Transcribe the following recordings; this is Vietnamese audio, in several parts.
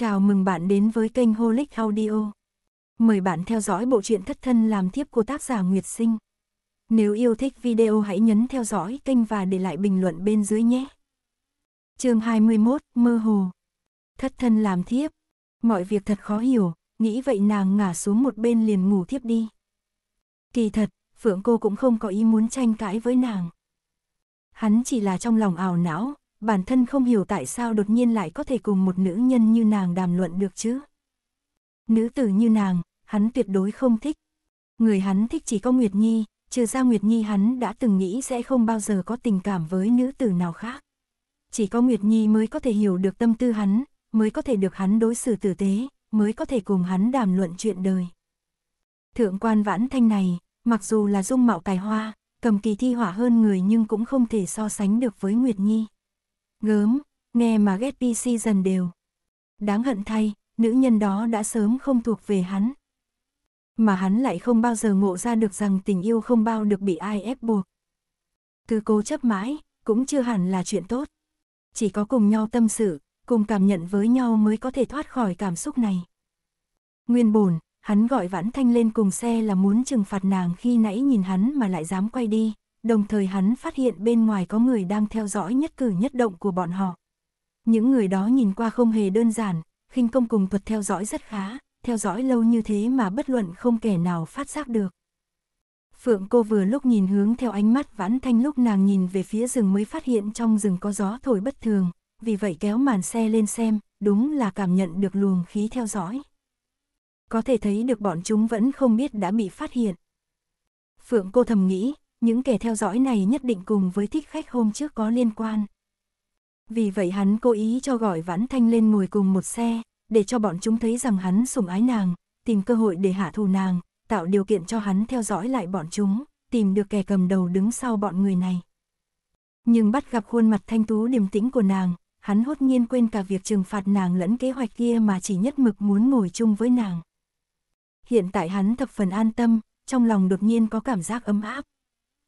Chào mừng bạn đến với kênh Holic Audio. Mời bạn theo dõi bộ truyện thất thân làm thiếp của tác giả Nguyệt Sinh. Nếu yêu thích video hãy nhấn theo dõi kênh và để lại bình luận bên dưới nhé. chương 21, Mơ Hồ Thất thân làm thiếp. Mọi việc thật khó hiểu, nghĩ vậy nàng ngả xuống một bên liền ngủ thiếp đi. Kỳ thật, Phượng cô cũng không có ý muốn tranh cãi với nàng. Hắn chỉ là trong lòng ảo não, bản thân không hiểu tại sao đột nhiên lại có thể cùng một nữ nhân như nàng đàm luận được chứ. Nữ tử như nàng, hắn tuyệt đối không thích. Người hắn thích chỉ có Nguyệt Nhi, trừ ra Nguyệt Nhi hắn đã từng nghĩ sẽ không bao giờ có tình cảm với nữ tử nào khác. Chỉ có Nguyệt Nhi mới có thể hiểu được tâm tư hắn, mới có thể được hắn đối xử tử tế, mới có thể cùng hắn đàm luận chuyện đời. Thượng quan vãn thanh này, mặc dù là dung mạo tài hoa, cầm kỳ thi hỏa hơn người nhưng cũng không thể so sánh được với Nguyệt Nhi. Gớm, nghe mà ghét PC dần đều. Đáng hận thay, nữ nhân đó đã sớm không thuộc về hắn. Mà hắn lại không bao giờ ngộ ra được rằng tình yêu không bao được bị ai ép buộc. Cứ cố chấp mãi, cũng chưa hẳn là chuyện tốt. Chỉ có cùng nhau tâm sự, cùng cảm nhận với nhau mới có thể thoát khỏi cảm xúc này. Nguyên bổn, hắn gọi Vãn Thanh lên cùng xe là muốn trừng phạt nàng khi nãy nhìn hắn mà lại dám quay đi đồng thời hắn phát hiện bên ngoài có người đang theo dõi nhất cử nhất động của bọn họ. Những người đó nhìn qua không hề đơn giản, khinh công cùng thuật theo dõi rất khá, theo dõi lâu như thế mà bất luận không kẻ nào phát giác được. Phượng cô vừa lúc nhìn hướng theo ánh mắt vãn thanh lúc nàng nhìn về phía rừng mới phát hiện trong rừng có gió thổi bất thường, vì vậy kéo màn xe lên xem, đúng là cảm nhận được luồng khí theo dõi. Có thể thấy được bọn chúng vẫn không biết đã bị phát hiện. Phượng cô thầm nghĩ, những kẻ theo dõi này nhất định cùng với thích khách hôm trước có liên quan. Vì vậy hắn cố ý cho gọi Vãn Thanh lên ngồi cùng một xe, để cho bọn chúng thấy rằng hắn sủng ái nàng, tìm cơ hội để hạ thù nàng, tạo điều kiện cho hắn theo dõi lại bọn chúng, tìm được kẻ cầm đầu đứng sau bọn người này. Nhưng bắt gặp khuôn mặt thanh tú điềm tĩnh của nàng, hắn hốt nhiên quên cả việc trừng phạt nàng lẫn kế hoạch kia mà chỉ nhất mực muốn ngồi chung với nàng. Hiện tại hắn thập phần an tâm, trong lòng đột nhiên có cảm giác ấm áp,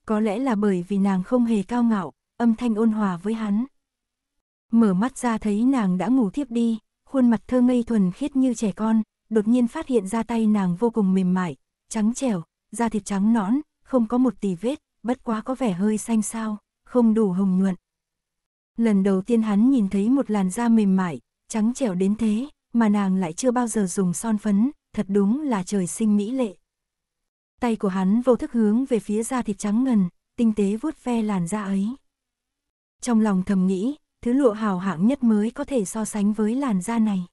có lẽ là bởi vì nàng không hề cao ngạo, âm thanh ôn hòa với hắn. Mở mắt ra thấy nàng đã ngủ thiếp đi, khuôn mặt thơ ngây thuần khiết như trẻ con, đột nhiên phát hiện ra tay nàng vô cùng mềm mại, trắng trẻo, da thịt trắng nõn, không có một tì vết, bất quá có vẻ hơi xanh xao, không đủ hồng nhuận. Lần đầu tiên hắn nhìn thấy một làn da mềm mại, trắng trẻo đến thế, mà nàng lại chưa bao giờ dùng son phấn, thật đúng là trời sinh mỹ lệ tay của hắn vô thức hướng về phía da thịt trắng ngần, tinh tế vuốt ve làn da ấy. Trong lòng thầm nghĩ, thứ lụa hào hạng nhất mới có thể so sánh với làn da này.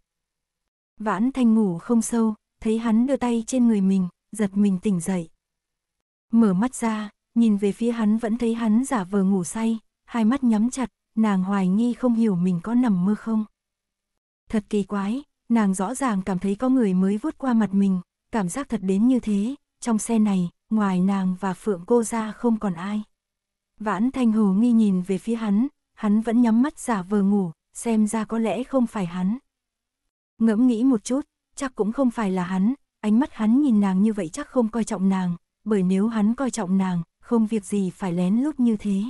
Vãn thanh ngủ không sâu, thấy hắn đưa tay trên người mình, giật mình tỉnh dậy. Mở mắt ra, nhìn về phía hắn vẫn thấy hắn giả vờ ngủ say, hai mắt nhắm chặt, nàng hoài nghi không hiểu mình có nằm mơ không. Thật kỳ quái, nàng rõ ràng cảm thấy có người mới vuốt qua mặt mình, cảm giác thật đến như thế, trong xe này, ngoài nàng và Phượng cô ra không còn ai. Vãn Thanh Hù nghi nhìn về phía hắn, hắn vẫn nhắm mắt giả vờ ngủ, xem ra có lẽ không phải hắn. Ngẫm nghĩ một chút, chắc cũng không phải là hắn, ánh mắt hắn nhìn nàng như vậy chắc không coi trọng nàng, bởi nếu hắn coi trọng nàng, không việc gì phải lén lút như thế.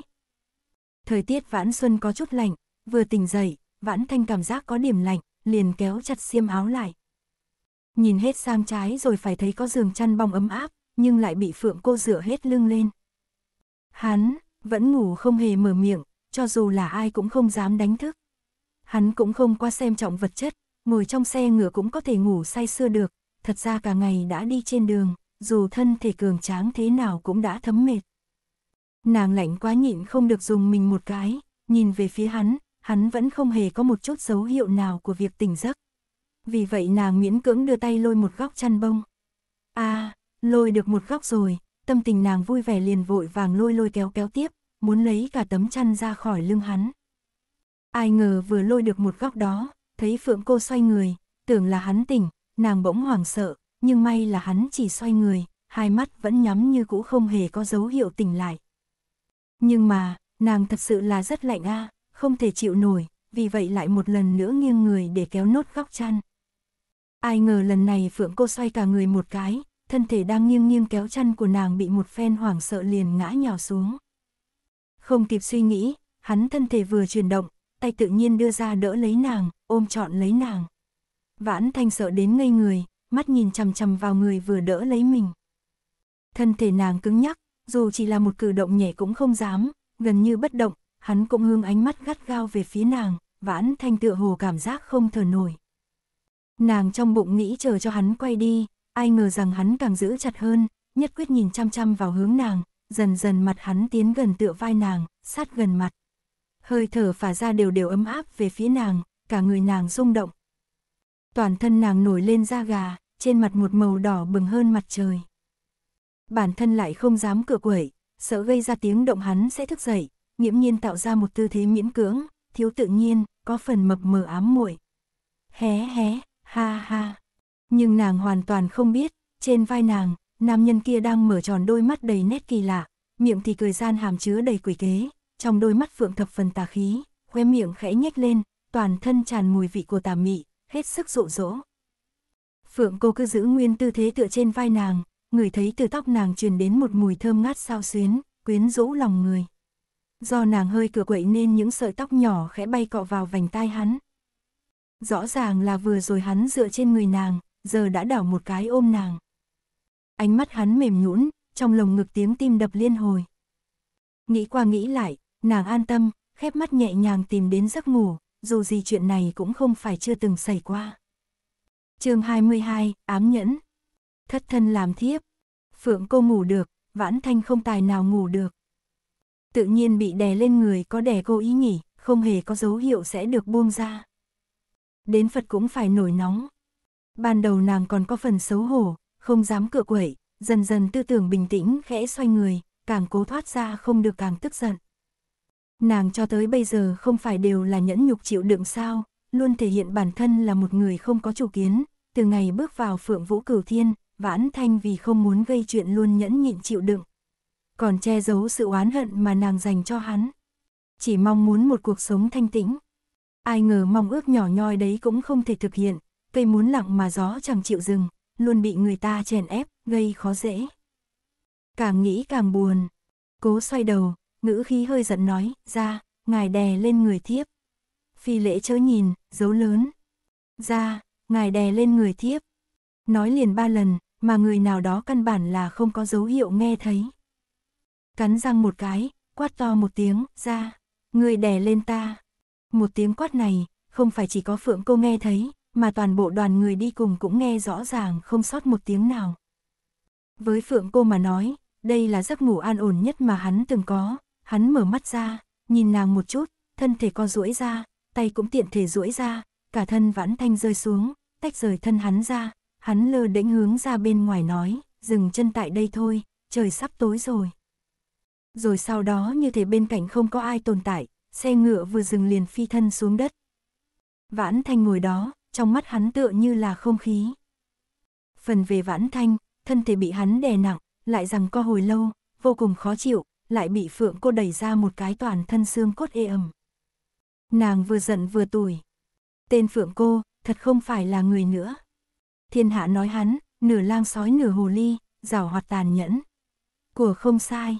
Thời tiết vãn xuân có chút lạnh, vừa tỉnh dậy, vãn thanh cảm giác có điểm lạnh, liền kéo chặt xiêm áo lại nhìn hết sang trái rồi phải thấy có giường chăn bong ấm áp, nhưng lại bị phượng cô rửa hết lưng lên. Hắn, vẫn ngủ không hề mở miệng, cho dù là ai cũng không dám đánh thức. Hắn cũng không qua xem trọng vật chất, ngồi trong xe ngựa cũng có thể ngủ say sưa được, thật ra cả ngày đã đi trên đường, dù thân thể cường tráng thế nào cũng đã thấm mệt. Nàng lạnh quá nhịn không được dùng mình một cái, nhìn về phía hắn, hắn vẫn không hề có một chút dấu hiệu nào của việc tỉnh giấc vì vậy nàng miễn cưỡng đưa tay lôi một góc chăn bông. À, lôi được một góc rồi, tâm tình nàng vui vẻ liền vội vàng lôi lôi kéo kéo tiếp, muốn lấy cả tấm chăn ra khỏi lưng hắn. Ai ngờ vừa lôi được một góc đó, thấy phượng cô xoay người, tưởng là hắn tỉnh, nàng bỗng hoảng sợ, nhưng may là hắn chỉ xoay người, hai mắt vẫn nhắm như cũ không hề có dấu hiệu tỉnh lại. Nhưng mà, nàng thật sự là rất lạnh a, à, không thể chịu nổi, vì vậy lại một lần nữa nghiêng người để kéo nốt góc chăn. Ai ngờ lần này Phượng cô xoay cả người một cái, thân thể đang nghiêng nghiêng kéo chân của nàng bị một phen hoảng sợ liền ngã nhào xuống. Không kịp suy nghĩ, hắn thân thể vừa chuyển động, tay tự nhiên đưa ra đỡ lấy nàng, ôm trọn lấy nàng. Vãn thanh sợ đến ngây người, mắt nhìn chằm chằm vào người vừa đỡ lấy mình. Thân thể nàng cứng nhắc, dù chỉ là một cử động nhẹ cũng không dám, gần như bất động, hắn cũng hướng ánh mắt gắt gao về phía nàng, vãn thanh tựa hồ cảm giác không thở nổi. Nàng trong bụng nghĩ chờ cho hắn quay đi, ai ngờ rằng hắn càng giữ chặt hơn, nhất quyết nhìn chăm chăm vào hướng nàng, dần dần mặt hắn tiến gần tựa vai nàng, sát gần mặt. Hơi thở phả ra đều đều ấm áp về phía nàng, cả người nàng rung động. Toàn thân nàng nổi lên da gà, trên mặt một màu đỏ bừng hơn mặt trời. Bản thân lại không dám cựa quẩy, sợ gây ra tiếng động hắn sẽ thức dậy, nghiễm nhiên tạo ra một tư thế miễn cưỡng, thiếu tự nhiên, có phần mập mờ ám muội. Hé hé, ha ha. Nhưng nàng hoàn toàn không biết, trên vai nàng, nam nhân kia đang mở tròn đôi mắt đầy nét kỳ lạ, miệng thì cười gian hàm chứa đầy quỷ kế, trong đôi mắt phượng thập phần tà khí, khóe miệng khẽ nhếch lên, toàn thân tràn mùi vị của tà mị, hết sức dụ rỗ. Phượng cô cứ giữ nguyên tư thế tựa trên vai nàng, người thấy từ tóc nàng truyền đến một mùi thơm ngát sao xuyến, quyến rũ lòng người. Do nàng hơi cửa quậy nên những sợi tóc nhỏ khẽ bay cọ vào vành tai hắn, Rõ ràng là vừa rồi hắn dựa trên người nàng, giờ đã đảo một cái ôm nàng. Ánh mắt hắn mềm nhũn, trong lồng ngực tiếng tim đập liên hồi. Nghĩ qua nghĩ lại, nàng an tâm, khép mắt nhẹ nhàng tìm đến giấc ngủ, dù gì chuyện này cũng không phải chưa từng xảy qua. chương 22, ám nhẫn. Thất thân làm thiếp. Phượng cô ngủ được, vãn thanh không tài nào ngủ được. Tự nhiên bị đè lên người có đè cô ý nghỉ, không hề có dấu hiệu sẽ được buông ra đến Phật cũng phải nổi nóng. Ban đầu nàng còn có phần xấu hổ, không dám cựa quậy. dần dần tư tưởng bình tĩnh khẽ xoay người, càng cố thoát ra không được càng tức giận. Nàng cho tới bây giờ không phải đều là nhẫn nhục chịu đựng sao, luôn thể hiện bản thân là một người không có chủ kiến, từ ngày bước vào phượng vũ cửu thiên, vãn thanh vì không muốn gây chuyện luôn nhẫn nhịn chịu đựng. Còn che giấu sự oán hận mà nàng dành cho hắn. Chỉ mong muốn một cuộc sống thanh tĩnh, Ai ngờ mong ước nhỏ nhoi đấy cũng không thể thực hiện, cây muốn lặng mà gió chẳng chịu dừng, luôn bị người ta chèn ép, gây khó dễ. Càng nghĩ càng buồn. Cố xoay đầu, ngữ khí hơi giận nói, ra, ngài đè lên người thiếp. Phi lễ chớ nhìn, dấu lớn. Ra, ngài đè lên người thiếp. Nói liền ba lần, mà người nào đó căn bản là không có dấu hiệu nghe thấy. Cắn răng một cái, quát to một tiếng, ra, người đè lên ta. Một tiếng quát này, không phải chỉ có Phượng cô nghe thấy, mà toàn bộ đoàn người đi cùng cũng nghe rõ ràng không sót một tiếng nào. Với Phượng cô mà nói, đây là giấc ngủ an ổn nhất mà hắn từng có, hắn mở mắt ra, nhìn nàng một chút, thân thể co duỗi ra, tay cũng tiện thể duỗi ra, cả thân vãn thanh rơi xuống, tách rời thân hắn ra, hắn lơ đĩnh hướng ra bên ngoài nói, dừng chân tại đây thôi, trời sắp tối rồi. Rồi sau đó như thể bên cạnh không có ai tồn tại, xe ngựa vừa dừng liền phi thân xuống đất. Vãn Thanh ngồi đó, trong mắt hắn tựa như là không khí. Phần về Vãn Thanh, thân thể bị hắn đè nặng, lại rằng co hồi lâu, vô cùng khó chịu, lại bị Phượng cô đẩy ra một cái toàn thân xương cốt ê ẩm. Nàng vừa giận vừa tủi. Tên Phượng cô, thật không phải là người nữa. Thiên hạ nói hắn, nửa lang sói nửa hồ ly, rào hoạt tàn nhẫn. Của không sai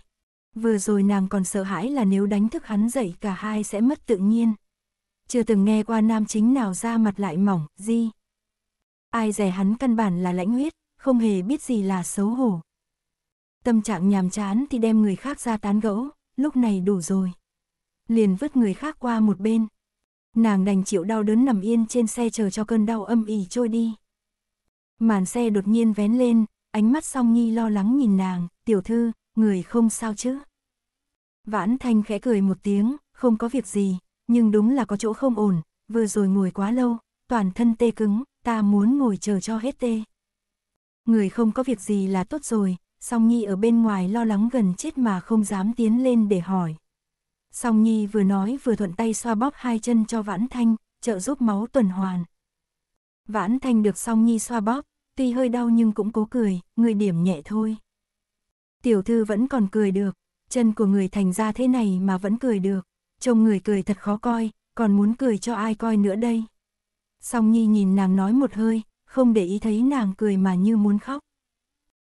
vừa rồi nàng còn sợ hãi là nếu đánh thức hắn dậy cả hai sẽ mất tự nhiên. Chưa từng nghe qua nam chính nào ra mặt lại mỏng, gì. Ai rẻ hắn căn bản là lãnh huyết, không hề biết gì là xấu hổ. Tâm trạng nhàm chán thì đem người khác ra tán gẫu, lúc này đủ rồi. Liền vứt người khác qua một bên. Nàng đành chịu đau đớn nằm yên trên xe chờ cho cơn đau âm ỉ trôi đi. Màn xe đột nhiên vén lên, ánh mắt song nhi lo lắng nhìn nàng, tiểu thư, người không sao chứ. Vãn Thanh khẽ cười một tiếng, không có việc gì, nhưng đúng là có chỗ không ổn, vừa rồi ngồi quá lâu, toàn thân tê cứng, ta muốn ngồi chờ cho hết tê. Người không có việc gì là tốt rồi, song nhi ở bên ngoài lo lắng gần chết mà không dám tiến lên để hỏi. Song nhi vừa nói vừa thuận tay xoa bóp hai chân cho Vãn Thanh, trợ giúp máu tuần hoàn. Vãn Thanh được song nhi xoa bóp, tuy hơi đau nhưng cũng cố cười, người điểm nhẹ thôi. Tiểu thư vẫn còn cười được, chân của người thành ra thế này mà vẫn cười được, trông người cười thật khó coi, còn muốn cười cho ai coi nữa đây. Song Nhi nhìn nàng nói một hơi, không để ý thấy nàng cười mà như muốn khóc.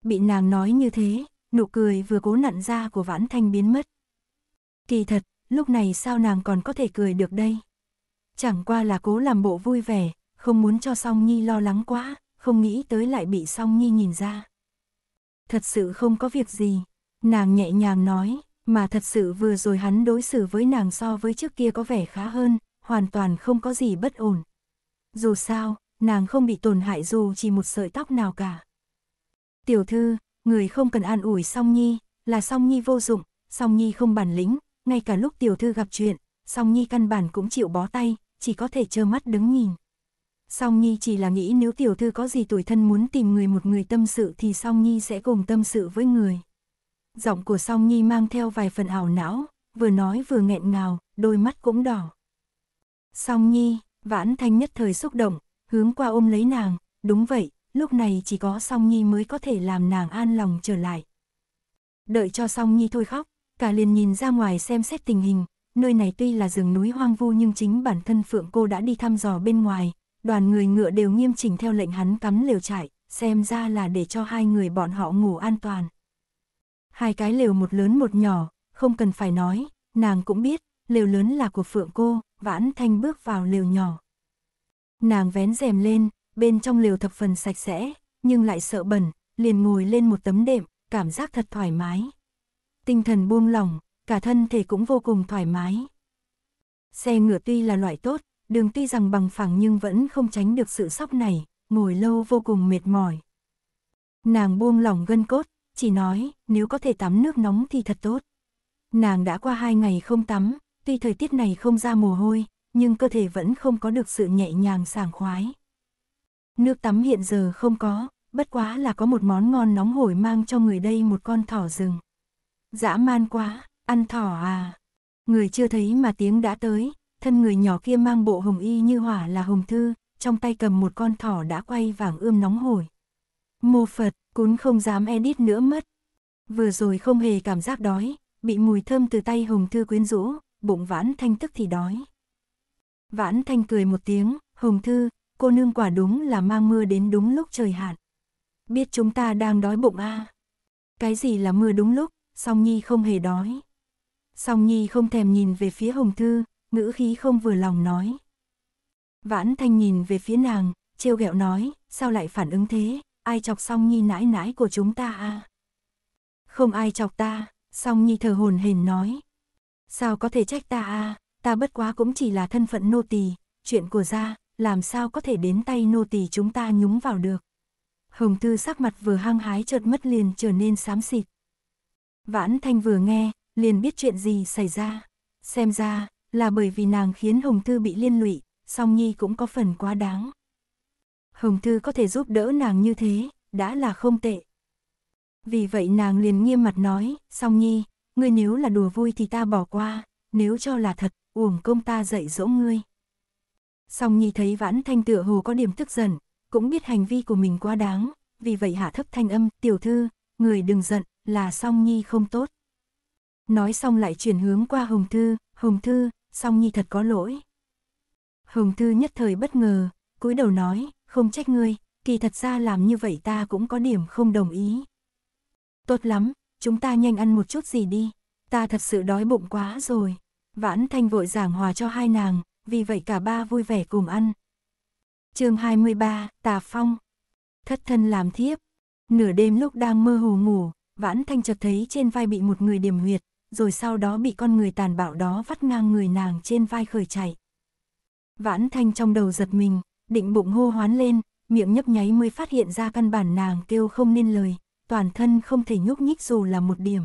Bị nàng nói như thế, nụ cười vừa cố nặn ra của Vãn Thanh biến mất. Kỳ thật, lúc này sao nàng còn có thể cười được đây? Chẳng qua là cố làm bộ vui vẻ, không muốn cho Song Nhi lo lắng quá, không nghĩ tới lại bị Song Nhi nhìn ra. Thật sự không có việc gì, Nàng nhẹ nhàng nói, mà thật sự vừa rồi hắn đối xử với nàng so với trước kia có vẻ khá hơn, hoàn toàn không có gì bất ổn. Dù sao, nàng không bị tổn hại dù chỉ một sợi tóc nào cả. Tiểu thư, người không cần an ủi song nhi, là song nhi vô dụng, song nhi không bản lĩnh, ngay cả lúc tiểu thư gặp chuyện, song nhi căn bản cũng chịu bó tay, chỉ có thể trơ mắt đứng nhìn. Song Nhi chỉ là nghĩ nếu tiểu thư có gì tuổi thân muốn tìm người một người tâm sự thì Song Nhi sẽ cùng tâm sự với người. Giọng của song nhi mang theo vài phần ảo não, vừa nói vừa nghẹn ngào, đôi mắt cũng đỏ. Song nhi, vãn thanh nhất thời xúc động, hướng qua ôm lấy nàng, đúng vậy, lúc này chỉ có song nhi mới có thể làm nàng an lòng trở lại. Đợi cho song nhi thôi khóc, cả liền nhìn ra ngoài xem xét tình hình, nơi này tuy là rừng núi hoang vu nhưng chính bản thân Phượng cô đã đi thăm dò bên ngoài, đoàn người ngựa đều nghiêm chỉnh theo lệnh hắn cắm lều trại, xem ra là để cho hai người bọn họ ngủ an toàn hai cái lều một lớn một nhỏ, không cần phải nói, nàng cũng biết, lều lớn là của phượng cô, vãn thanh bước vào lều nhỏ. Nàng vén rèm lên, bên trong lều thập phần sạch sẽ, nhưng lại sợ bẩn, liền ngồi lên một tấm đệm, cảm giác thật thoải mái. Tinh thần buông lỏng, cả thân thể cũng vô cùng thoải mái. Xe ngựa tuy là loại tốt, đường tuy rằng bằng phẳng nhưng vẫn không tránh được sự sóc này, ngồi lâu vô cùng mệt mỏi. Nàng buông lỏng gân cốt, chỉ nói, nếu có thể tắm nước nóng thì thật tốt. Nàng đã qua hai ngày không tắm, tuy thời tiết này không ra mồ hôi, nhưng cơ thể vẫn không có được sự nhẹ nhàng sảng khoái. Nước tắm hiện giờ không có, bất quá là có một món ngon nóng hổi mang cho người đây một con thỏ rừng. Dã man quá, ăn thỏ à. Người chưa thấy mà tiếng đã tới, thân người nhỏ kia mang bộ hồng y như hỏa là hồng thư, trong tay cầm một con thỏ đã quay vàng ươm nóng hổi. Mô Phật, Cún không dám edit nữa mất. Vừa rồi không hề cảm giác đói, bị mùi thơm từ tay Hồng Thư quyến rũ, bụng Vãn Thanh tức thì đói. Vãn Thanh cười một tiếng, Hồng Thư, cô nương quả đúng là mang mưa đến đúng lúc trời hạn. Biết chúng ta đang đói bụng a à. Cái gì là mưa đúng lúc, song nhi không hề đói. Song nhi không thèm nhìn về phía Hồng Thư, ngữ khí không vừa lòng nói. Vãn Thanh nhìn về phía nàng, trêu ghẹo nói, sao lại phản ứng thế, ai chọc song nhi nãi nãi của chúng ta à? Không ai chọc ta, song nhi thờ hồn hền nói. Sao có thể trách ta à, ta bất quá cũng chỉ là thân phận nô tỳ, chuyện của gia, làm sao có thể đến tay nô tỳ chúng ta nhúng vào được. Hồng thư sắc mặt vừa hăng hái chợt mất liền trở nên xám xịt. Vãn Thanh vừa nghe, liền biết chuyện gì xảy ra. Xem ra, là bởi vì nàng khiến Hồng Thư bị liên lụy, song Nhi cũng có phần quá đáng. Hồng Thư có thể giúp đỡ nàng như thế, đã là không tệ. Vì vậy nàng liền nghiêm mặt nói, song nhi, ngươi nếu là đùa vui thì ta bỏ qua, nếu cho là thật, uổng công ta dạy dỗ ngươi. Song nhi thấy vãn thanh tựa hồ có điểm tức giận, cũng biết hành vi của mình quá đáng, vì vậy hạ thấp thanh âm, tiểu thư, người đừng giận, là song nhi không tốt. Nói xong lại chuyển hướng qua Hồng Thư, Hồng Thư, song nhi thật có lỗi. Hồng Thư nhất thời bất ngờ, cúi đầu nói, không trách ngươi, kỳ thật ra làm như vậy ta cũng có điểm không đồng ý. Tốt lắm, chúng ta nhanh ăn một chút gì đi, ta thật sự đói bụng quá rồi. Vãn Thanh vội giảng hòa cho hai nàng, vì vậy cả ba vui vẻ cùng ăn. chương 23, Tà Phong Thất thân làm thiếp Nửa đêm lúc đang mơ hồ ngủ, Vãn Thanh chợt thấy trên vai bị một người điểm huyệt, rồi sau đó bị con người tàn bạo đó vắt ngang người nàng trên vai khởi chạy. Vãn Thanh trong đầu giật mình, định bụng hô hoán lên, miệng nhấp nháy mới phát hiện ra căn bản nàng kêu không nên lời, toàn thân không thể nhúc nhích dù là một điểm.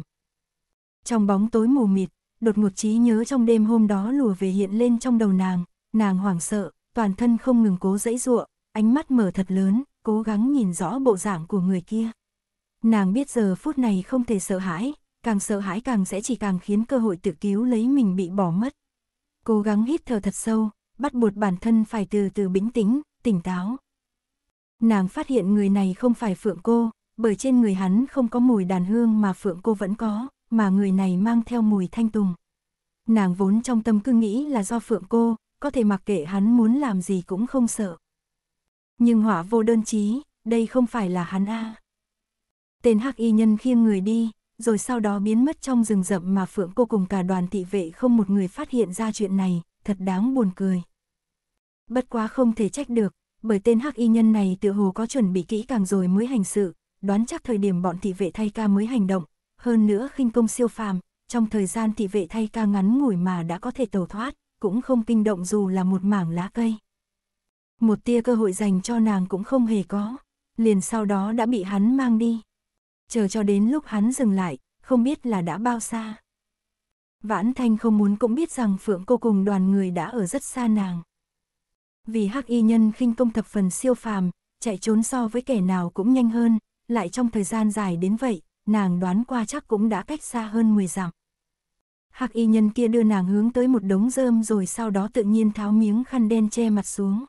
Trong bóng tối mù mịt, đột ngột trí nhớ trong đêm hôm đó lùa về hiện lên trong đầu nàng, nàng hoảng sợ, toàn thân không ngừng cố dãy dụa, ánh mắt mở thật lớn, cố gắng nhìn rõ bộ dạng của người kia. Nàng biết giờ phút này không thể sợ hãi, càng sợ hãi càng sẽ chỉ càng khiến cơ hội tự cứu lấy mình bị bỏ mất. Cố gắng hít thở thật sâu, bắt buộc bản thân phải từ từ bình tĩnh, tỉnh táo. Nàng phát hiện người này không phải Phượng Cô, bởi trên người hắn không có mùi đàn hương mà Phượng Cô vẫn có, mà người này mang theo mùi thanh tùng. Nàng vốn trong tâm cứ nghĩ là do Phượng Cô, có thể mặc kệ hắn muốn làm gì cũng không sợ. Nhưng hỏa vô đơn chí, đây không phải là hắn a. Tên hắc y nhân khiêng người đi, rồi sau đó biến mất trong rừng rậm mà Phượng Cô cùng cả đoàn thị vệ không một người phát hiện ra chuyện này, thật đáng buồn cười. Bất quá không thể trách được, bởi tên hắc y nhân này tự hồ có chuẩn bị kỹ càng rồi mới hành sự, đoán chắc thời điểm bọn thị vệ thay ca mới hành động, hơn nữa khinh công siêu phàm, trong thời gian thị vệ thay ca ngắn ngủi mà đã có thể tẩu thoát, cũng không kinh động dù là một mảng lá cây. Một tia cơ hội dành cho nàng cũng không hề có, liền sau đó đã bị hắn mang đi. Chờ cho đến lúc hắn dừng lại, không biết là đã bao xa. Vãn Thanh không muốn cũng biết rằng Phượng cô cùng đoàn người đã ở rất xa nàng. Vì hắc y nhân khinh công thập phần siêu phàm, chạy trốn so với kẻ nào cũng nhanh hơn, lại trong thời gian dài đến vậy, nàng đoán qua chắc cũng đã cách xa hơn 10 dặm. Hắc y nhân kia đưa nàng hướng tới một đống rơm rồi sau đó tự nhiên tháo miếng khăn đen che mặt xuống.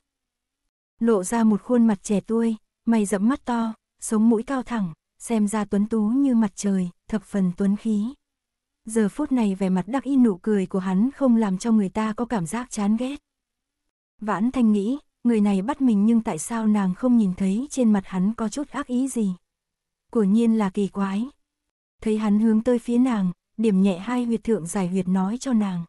Lộ ra một khuôn mặt trẻ tuổi, mày rậm mắt to, sống mũi cao thẳng, xem ra tuấn tú như mặt trời, thập phần tuấn khí giờ phút này vẻ mặt đắc y nụ cười của hắn không làm cho người ta có cảm giác chán ghét. Vãn Thanh nghĩ, người này bắt mình nhưng tại sao nàng không nhìn thấy trên mặt hắn có chút ác ý gì. Của nhiên là kỳ quái. Thấy hắn hướng tới phía nàng, điểm nhẹ hai huyệt thượng giải huyệt nói cho nàng.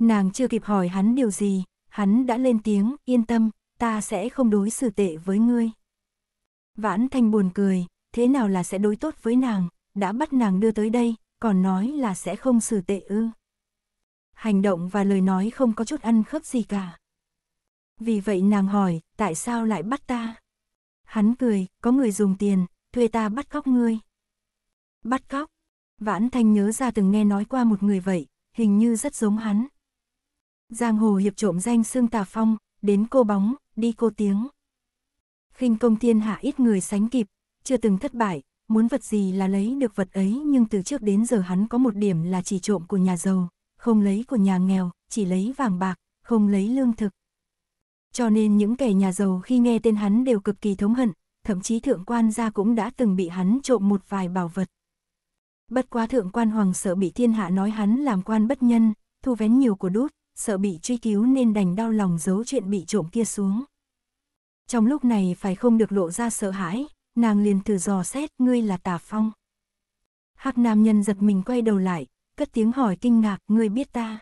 Nàng chưa kịp hỏi hắn điều gì, hắn đã lên tiếng, yên tâm, ta sẽ không đối xử tệ với ngươi. Vãn Thanh buồn cười, thế nào là sẽ đối tốt với nàng, đã bắt nàng đưa tới đây, còn nói là sẽ không xử tệ ư. Hành động và lời nói không có chút ăn khớp gì cả. Vì vậy nàng hỏi, tại sao lại bắt ta? Hắn cười, có người dùng tiền, thuê ta bắt cóc ngươi. Bắt cóc? Vãn Thanh nhớ ra từng nghe nói qua một người vậy, hình như rất giống hắn. Giang hồ hiệp trộm danh xương Tà Phong, đến cô bóng, đi cô tiếng. khinh công thiên hạ ít người sánh kịp, chưa từng thất bại, muốn vật gì là lấy được vật ấy nhưng từ trước đến giờ hắn có một điểm là chỉ trộm của nhà giàu, không lấy của nhà nghèo, chỉ lấy vàng bạc, không lấy lương thực. Cho nên những kẻ nhà giàu khi nghe tên hắn đều cực kỳ thống hận, thậm chí thượng quan gia cũng đã từng bị hắn trộm một vài bảo vật. Bất quá thượng quan hoàng sợ bị thiên hạ nói hắn làm quan bất nhân, thu vén nhiều của đút, sợ bị truy cứu nên đành đau lòng giấu chuyện bị trộm kia xuống. Trong lúc này phải không được lộ ra sợ hãi, nàng liền thử dò xét ngươi là Tả Phong. Hắc nam nhân giật mình quay đầu lại, cất tiếng hỏi kinh ngạc, ngươi biết ta.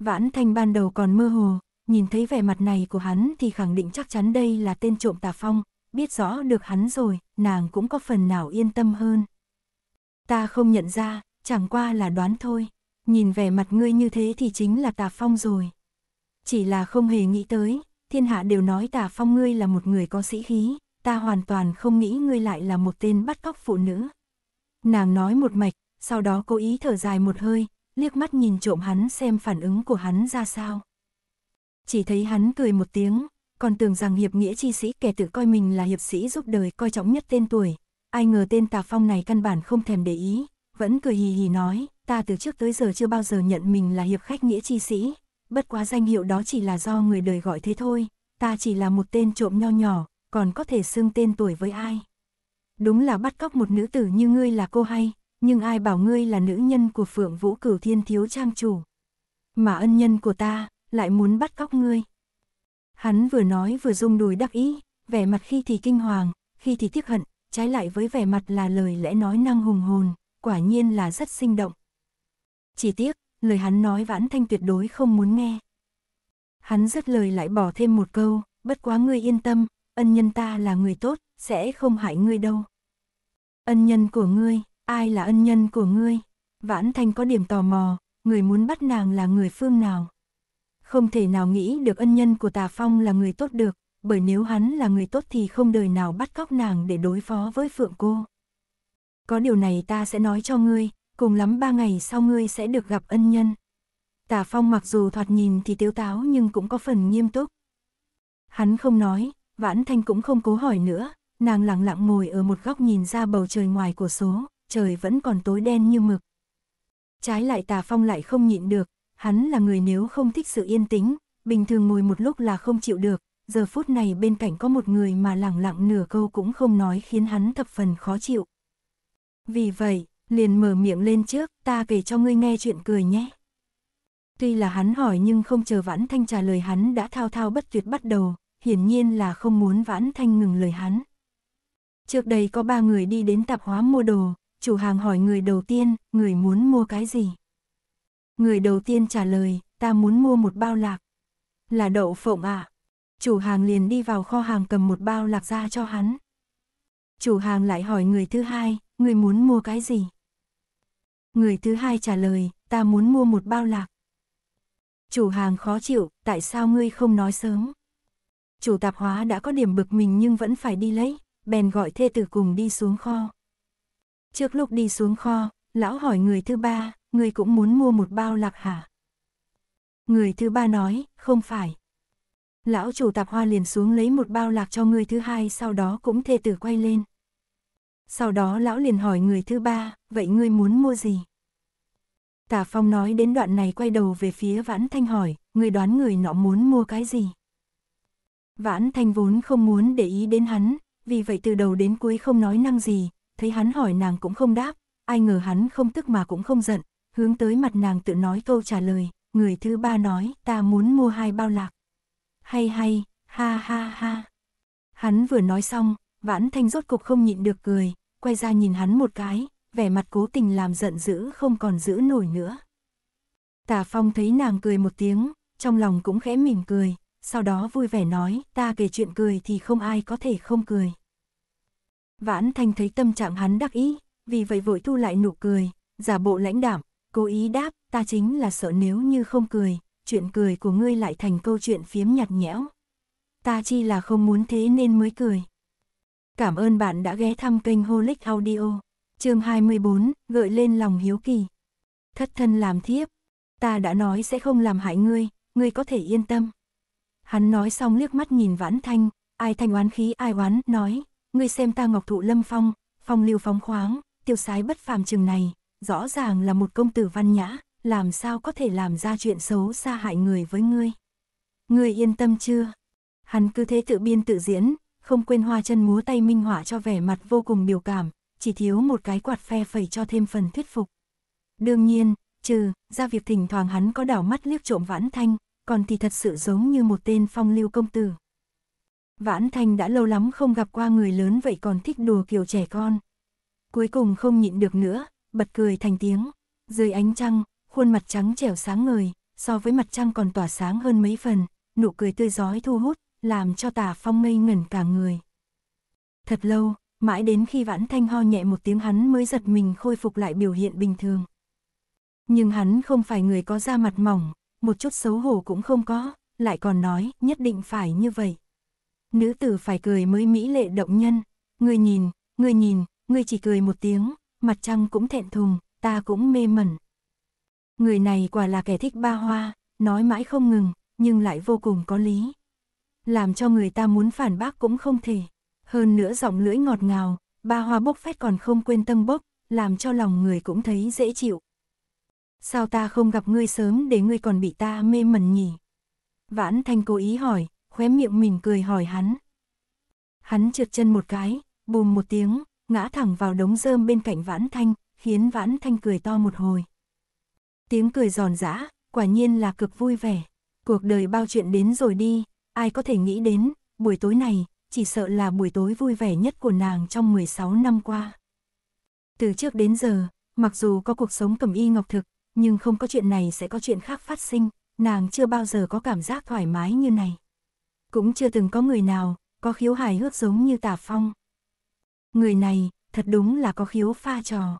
Vãn thanh ban đầu còn mơ hồ, nhìn thấy vẻ mặt này của hắn thì khẳng định chắc chắn đây là tên trộm Tà Phong, biết rõ được hắn rồi, nàng cũng có phần nào yên tâm hơn. Ta không nhận ra, chẳng qua là đoán thôi, nhìn vẻ mặt ngươi như thế thì chính là Tà Phong rồi. Chỉ là không hề nghĩ tới, thiên hạ đều nói Tà Phong ngươi là một người có sĩ khí, ta hoàn toàn không nghĩ ngươi lại là một tên bắt cóc phụ nữ. Nàng nói một mạch, sau đó cố ý thở dài một hơi, liếc mắt nhìn trộm hắn xem phản ứng của hắn ra sao. Chỉ thấy hắn cười một tiếng, còn tưởng rằng hiệp nghĩa chi sĩ kẻ tự coi mình là hiệp sĩ giúp đời coi trọng nhất tên tuổi. Ai ngờ tên tà phong này căn bản không thèm để ý, vẫn cười hì hì nói, ta từ trước tới giờ chưa bao giờ nhận mình là hiệp khách nghĩa chi sĩ, bất quá danh hiệu đó chỉ là do người đời gọi thế thôi, ta chỉ là một tên trộm nho nhỏ, còn có thể xưng tên tuổi với ai. Đúng là bắt cóc một nữ tử như ngươi là cô hay, nhưng ai bảo ngươi là nữ nhân của Phượng Vũ Cửu Thiên Thiếu Trang Chủ. Mà ân nhân của ta, lại muốn bắt cóc ngươi. Hắn vừa nói vừa rung đùi đắc ý, vẻ mặt khi thì kinh hoàng, khi thì tiếc hận, trái lại với vẻ mặt là lời lẽ nói năng hùng hồn, quả nhiên là rất sinh động. Chỉ tiếc, lời hắn nói Vãn Thanh tuyệt đối không muốn nghe. Hắn dứt lời lại bỏ thêm một câu, bất quá ngươi yên tâm, ân nhân ta là người tốt, sẽ không hại ngươi đâu. Ân nhân của ngươi, ai là ân nhân của ngươi? Vãn Thanh có điểm tò mò, người muốn bắt nàng là người phương nào? Không thể nào nghĩ được ân nhân của Tà Phong là người tốt được, bởi nếu hắn là người tốt thì không đời nào bắt cóc nàng để đối phó với Phượng cô. Có điều này ta sẽ nói cho ngươi, cùng lắm ba ngày sau ngươi sẽ được gặp ân nhân. Tà Phong mặc dù thoạt nhìn thì tiếu táo nhưng cũng có phần nghiêm túc. Hắn không nói, Vãn Thanh cũng không cố hỏi nữa, nàng lặng lặng ngồi ở một góc nhìn ra bầu trời ngoài của số, trời vẫn còn tối đen như mực. Trái lại Tà Phong lại không nhịn được, hắn là người nếu không thích sự yên tĩnh, bình thường ngồi một lúc là không chịu được, giờ phút này bên cạnh có một người mà lặng lặng nửa câu cũng không nói khiến hắn thập phần khó chịu. Vì vậy, liền mở miệng lên trước, ta kể cho ngươi nghe chuyện cười nhé. Tuy là hắn hỏi nhưng không chờ Vãn Thanh trả lời hắn đã thao thao bất tuyệt bắt đầu, hiển nhiên là không muốn Vãn Thanh ngừng lời hắn. Trước đây có ba người đi đến tạp hóa mua đồ, chủ hàng hỏi người đầu tiên, người muốn mua cái gì? Người đầu tiên trả lời, ta muốn mua một bao lạc. Là đậu phộng ạ. À? Chủ hàng liền đi vào kho hàng cầm một bao lạc ra cho hắn. Chủ hàng lại hỏi người thứ hai, người muốn mua cái gì? Người thứ hai trả lời, ta muốn mua một bao lạc. Chủ hàng khó chịu, tại sao ngươi không nói sớm? chủ tạp hóa đã có điểm bực mình nhưng vẫn phải đi lấy, bèn gọi thê tử cùng đi xuống kho. Trước lúc đi xuống kho, lão hỏi người thứ ba, người cũng muốn mua một bao lạc hả? Người thứ ba nói, không phải. Lão chủ tạp hoa liền xuống lấy một bao lạc cho người thứ hai sau đó cũng thê tử quay lên. Sau đó lão liền hỏi người thứ ba, vậy ngươi muốn mua gì? Tả Phong nói đến đoạn này quay đầu về phía Vãn Thanh hỏi, ngươi đoán người nọ muốn mua cái gì? Vãn Thanh vốn không muốn để ý đến hắn, vì vậy từ đầu đến cuối không nói năng gì, thấy hắn hỏi nàng cũng không đáp, ai ngờ hắn không tức mà cũng không giận, hướng tới mặt nàng tự nói câu trả lời, người thứ ba nói ta muốn mua hai bao lạc. Hay hay, ha ha ha. Hắn vừa nói xong, Vãn Thanh rốt cục không nhịn được cười, quay ra nhìn hắn một cái, vẻ mặt cố tình làm giận dữ không còn giữ nổi nữa. Tả Phong thấy nàng cười một tiếng, trong lòng cũng khẽ mỉm cười, sau đó vui vẻ nói, ta kể chuyện cười thì không ai có thể không cười. Vãn Thanh thấy tâm trạng hắn đắc ý, vì vậy vội thu lại nụ cười, giả bộ lãnh đạm, cố ý đáp, ta chính là sợ nếu như không cười, chuyện cười của ngươi lại thành câu chuyện phiếm nhạt nhẽo. Ta chi là không muốn thế nên mới cười. Cảm ơn bạn đã ghé thăm kênh Holic Audio. Chương 24, gợi lên lòng hiếu kỳ. Thất thân làm thiếp, ta đã nói sẽ không làm hại ngươi, ngươi có thể yên tâm. Hắn nói xong liếc mắt nhìn Vãn Thanh, ai thanh oán khí ai oán, nói, ngươi xem ta ngọc thụ lâm phong, phong lưu phóng khoáng, tiêu sái bất phàm chừng này, rõ ràng là một công tử văn nhã, làm sao có thể làm ra chuyện xấu xa hại người với ngươi. Ngươi yên tâm chưa? Hắn cứ thế tự biên tự diễn, không quên hoa chân múa tay minh họa cho vẻ mặt vô cùng biểu cảm, chỉ thiếu một cái quạt phe phẩy cho thêm phần thuyết phục. Đương nhiên, trừ, ra việc thỉnh thoảng hắn có đảo mắt liếc trộm vãn thanh, còn thì thật sự giống như một tên phong lưu công tử. Vãn Thanh đã lâu lắm không gặp qua người lớn vậy còn thích đùa kiểu trẻ con. Cuối cùng không nhịn được nữa, bật cười thành tiếng. Dưới ánh trăng, khuôn mặt trắng trẻo sáng ngời, so với mặt trăng còn tỏa sáng hơn mấy phần, nụ cười tươi giói thu hút, làm cho tà phong ngây ngẩn cả người. Thật lâu, mãi đến khi vãn thanh ho nhẹ một tiếng hắn mới giật mình khôi phục lại biểu hiện bình thường. Nhưng hắn không phải người có da mặt mỏng, một chút xấu hổ cũng không có, lại còn nói nhất định phải như vậy. Nữ tử phải cười mới mỹ lệ động nhân, người nhìn, người nhìn, người chỉ cười một tiếng, mặt trăng cũng thẹn thùng, ta cũng mê mẩn. Người này quả là kẻ thích ba hoa, nói mãi không ngừng, nhưng lại vô cùng có lý. Làm cho người ta muốn phản bác cũng không thể. Hơn nữa giọng lưỡi ngọt ngào, ba hoa bốc phét còn không quên tâm bốc, làm cho lòng người cũng thấy dễ chịu. Sao ta không gặp ngươi sớm để ngươi còn bị ta mê mẩn nhỉ? Vãn Thanh cố ý hỏi, khóe miệng mỉm cười hỏi hắn. Hắn trượt chân một cái, bùm một tiếng, ngã thẳng vào đống rơm bên cạnh Vãn Thanh, khiến Vãn Thanh cười to một hồi. Tiếng cười giòn giã, quả nhiên là cực vui vẻ. Cuộc đời bao chuyện đến rồi đi, ai có thể nghĩ đến, buổi tối này, chỉ sợ là buổi tối vui vẻ nhất của nàng trong 16 năm qua. Từ trước đến giờ, mặc dù có cuộc sống cầm y ngọc thực, nhưng không có chuyện này sẽ có chuyện khác phát sinh, nàng chưa bao giờ có cảm giác thoải mái như này. Cũng chưa từng có người nào, có khiếu hài hước giống như tả phong. Người này, thật đúng là có khiếu pha trò.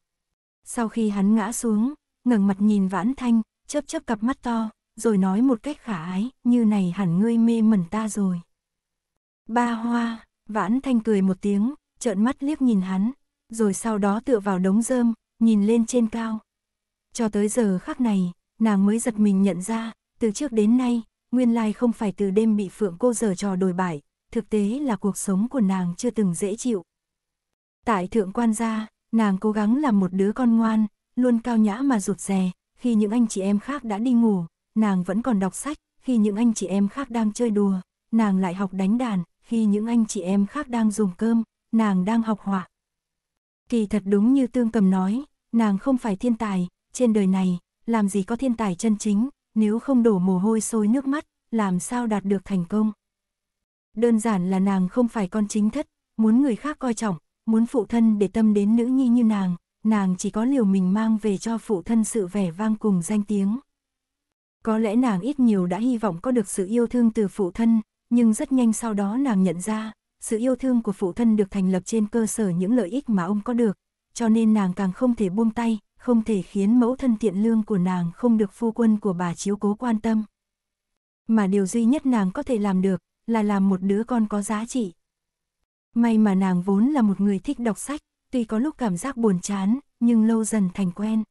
Sau khi hắn ngã xuống, ngẩng mặt nhìn vãn thanh, chớp chớp cặp mắt to, rồi nói một cách khả ái, như này hẳn ngươi mê mẩn ta rồi. Ba hoa, vãn thanh cười một tiếng, trợn mắt liếc nhìn hắn, rồi sau đó tựa vào đống rơm, nhìn lên trên cao. Cho tới giờ khắc này, nàng mới giật mình nhận ra, từ trước đến nay, nguyên lai không phải từ đêm bị phượng cô dở trò đổi bại, thực tế là cuộc sống của nàng chưa từng dễ chịu. Tại thượng quan gia, nàng cố gắng làm một đứa con ngoan, luôn cao nhã mà rụt rè, khi những anh chị em khác đã đi ngủ, nàng vẫn còn đọc sách, khi những anh chị em khác đang chơi đùa, nàng lại học đánh đàn, khi những anh chị em khác đang dùng cơm, nàng đang học họa. Kỳ thật đúng như Tương Cầm nói, nàng không phải thiên tài, trên đời này, làm gì có thiên tài chân chính, nếu không đổ mồ hôi sôi nước mắt, làm sao đạt được thành công. Đơn giản là nàng không phải con chính thất, muốn người khác coi trọng, muốn phụ thân để tâm đến nữ nhi như nàng, nàng chỉ có liều mình mang về cho phụ thân sự vẻ vang cùng danh tiếng. Có lẽ nàng ít nhiều đã hy vọng có được sự yêu thương từ phụ thân, nhưng rất nhanh sau đó nàng nhận ra, sự yêu thương của phụ thân được thành lập trên cơ sở những lợi ích mà ông có được, cho nên nàng càng không thể buông tay, không thể khiến mẫu thân tiện lương của nàng không được phu quân của bà chiếu cố quan tâm. Mà điều duy nhất nàng có thể làm được là làm một đứa con có giá trị. May mà nàng vốn là một người thích đọc sách, tuy có lúc cảm giác buồn chán, nhưng lâu dần thành quen.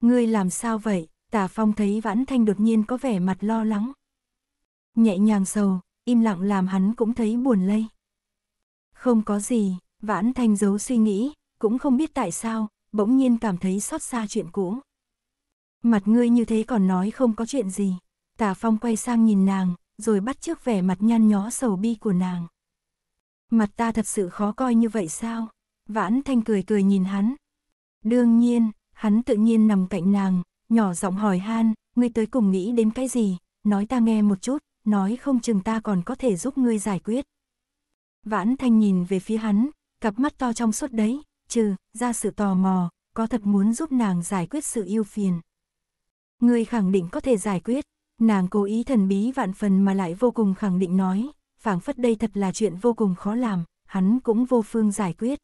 Ngươi làm sao vậy? Tả Phong thấy Vãn Thanh đột nhiên có vẻ mặt lo lắng. Nhẹ nhàng sầu, im lặng làm hắn cũng thấy buồn lây. Không có gì, Vãn Thanh giấu suy nghĩ, cũng không biết tại sao, bỗng nhiên cảm thấy xót xa chuyện cũ. Mặt ngươi như thế còn nói không có chuyện gì. Tả Phong quay sang nhìn nàng, rồi bắt trước vẻ mặt nhăn nhó sầu bi của nàng. Mặt ta thật sự khó coi như vậy sao? Vãn Thanh cười cười nhìn hắn. Đương nhiên, hắn tự nhiên nằm cạnh nàng, nhỏ giọng hỏi han, ngươi tới cùng nghĩ đến cái gì, nói ta nghe một chút, nói không chừng ta còn có thể giúp ngươi giải quyết. Vãn Thanh nhìn về phía hắn, cặp mắt to trong suốt đấy, trừ ra sự tò mò, có thật muốn giúp nàng giải quyết sự yêu phiền. Người khẳng định có thể giải quyết, nàng cố ý thần bí vạn phần mà lại vô cùng khẳng định nói, phảng phất đây thật là chuyện vô cùng khó làm, hắn cũng vô phương giải quyết.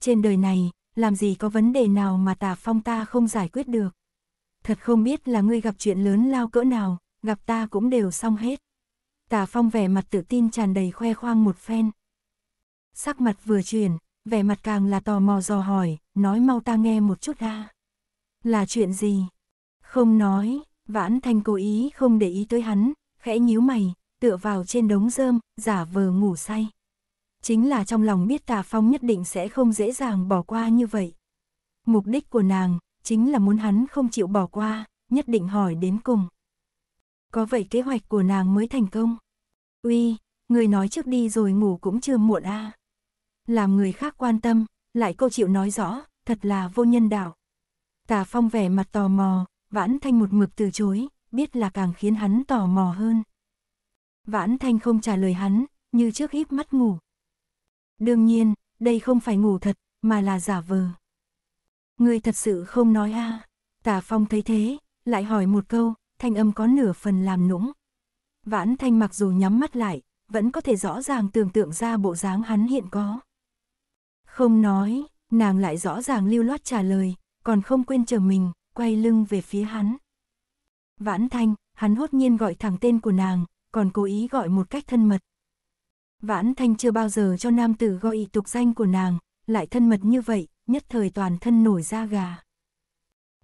Trên đời này, làm gì có vấn đề nào mà tà phong ta không giải quyết được. Thật không biết là ngươi gặp chuyện lớn lao cỡ nào, gặp ta cũng đều xong hết. Tà phong vẻ mặt tự tin tràn đầy khoe khoang một phen. Sắc mặt vừa chuyển, vẻ mặt càng là tò mò dò hỏi, nói mau ta nghe một chút a. Là chuyện gì? Không nói, Vãn Thanh cố ý không để ý tới hắn, khẽ nhíu mày, tựa vào trên đống rơm, giả vờ ngủ say. Chính là trong lòng biết Tà Phong nhất định sẽ không dễ dàng bỏ qua như vậy. Mục đích của nàng, chính là muốn hắn không chịu bỏ qua, nhất định hỏi đến cùng. Có vậy kế hoạch của nàng mới thành công. Uy, người nói trước đi rồi ngủ cũng chưa muộn a. À làm người khác quan tâm, lại cô chịu nói rõ, thật là vô nhân đạo. Tà Phong vẻ mặt tò mò, Vãn Thanh một mực từ chối, biết là càng khiến hắn tò mò hơn. Vãn Thanh không trả lời hắn, như trước híp mắt ngủ. Đương nhiên, đây không phải ngủ thật, mà là giả vờ. Ngươi thật sự không nói a? À. Tà Phong thấy thế, lại hỏi một câu, thanh âm có nửa phần làm nũng. Vãn Thanh mặc dù nhắm mắt lại, vẫn có thể rõ ràng tưởng tượng ra bộ dáng hắn hiện có. Không nói, nàng lại rõ ràng lưu loát trả lời, còn không quên chờ mình, quay lưng về phía hắn. Vãn Thanh, hắn hốt nhiên gọi thẳng tên của nàng, còn cố ý gọi một cách thân mật. Vãn Thanh chưa bao giờ cho nam tử gọi ý tục danh của nàng, lại thân mật như vậy, nhất thời toàn thân nổi da gà.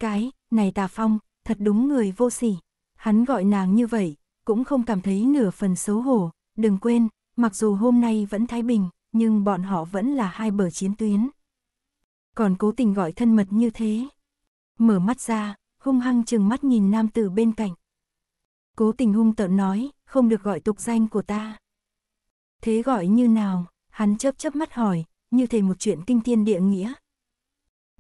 Cái, này Tà Phong, thật đúng người vô sỉ. Hắn gọi nàng như vậy, cũng không cảm thấy nửa phần xấu hổ, đừng quên, mặc dù hôm nay vẫn Thái Bình, nhưng bọn họ vẫn là hai bờ chiến tuyến. Còn cố tình gọi thân mật như thế. Mở mắt ra, hung hăng chừng mắt nhìn nam tử bên cạnh. Cố tình hung tợn nói, không được gọi tục danh của ta. Thế gọi như nào, hắn chớp chớp mắt hỏi, như thể một chuyện kinh thiên địa nghĩa.